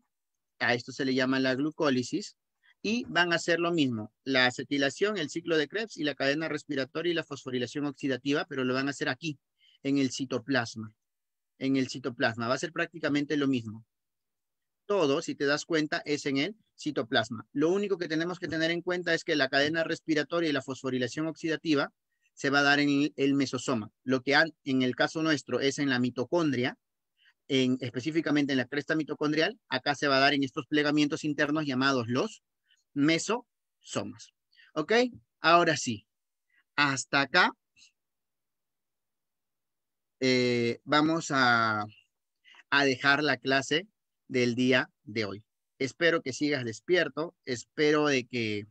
a esto se le llama la glucólisis y van a hacer lo mismo, la acetilación, el ciclo de Krebs y la cadena respiratoria y la fosforilación oxidativa, pero lo van a hacer aquí, en el citoplasma. En el citoplasma va a ser prácticamente lo mismo todo, si te das cuenta, es en el citoplasma. Lo único que tenemos que tener en cuenta es que la cadena respiratoria y la fosforilación oxidativa se va a dar en el mesosoma. Lo que en el caso nuestro es en la mitocondria, en, específicamente en la cresta mitocondrial, acá se va a dar en estos plegamientos internos llamados los mesosomas. ¿Ok? Ahora sí, hasta acá eh, vamos a dejar la clase del día de hoy. Espero que sigas despierto, espero de que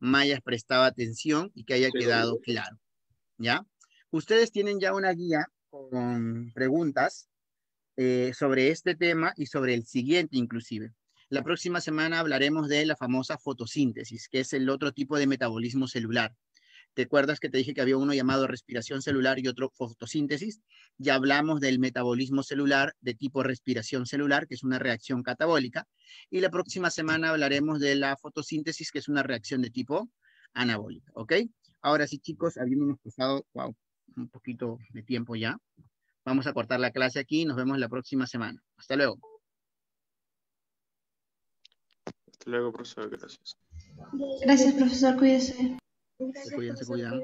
Mayas prestaba atención y que haya quedado claro. ¿Ya? Ustedes tienen ya una guía con preguntas eh, sobre este tema y sobre el siguiente inclusive. La próxima semana hablaremos de la famosa fotosíntesis, que es el otro tipo de metabolismo celular. ¿Te acuerdas que te dije que había uno llamado respiración celular y otro fotosíntesis? Ya hablamos del metabolismo celular de tipo respiración celular, que es una reacción catabólica. Y la próxima semana hablaremos de la fotosíntesis, que es una reacción de tipo anabólica. ¿Ok? Ahora sí, chicos, habiéndonos pasado, un poquito de tiempo ya. Vamos a cortar la clase aquí nos vemos la próxima semana. Hasta luego. Hasta luego, profesor. Gracias. Gracias, profesor. Cuídese. Gracias, se cuidan, se cuidan.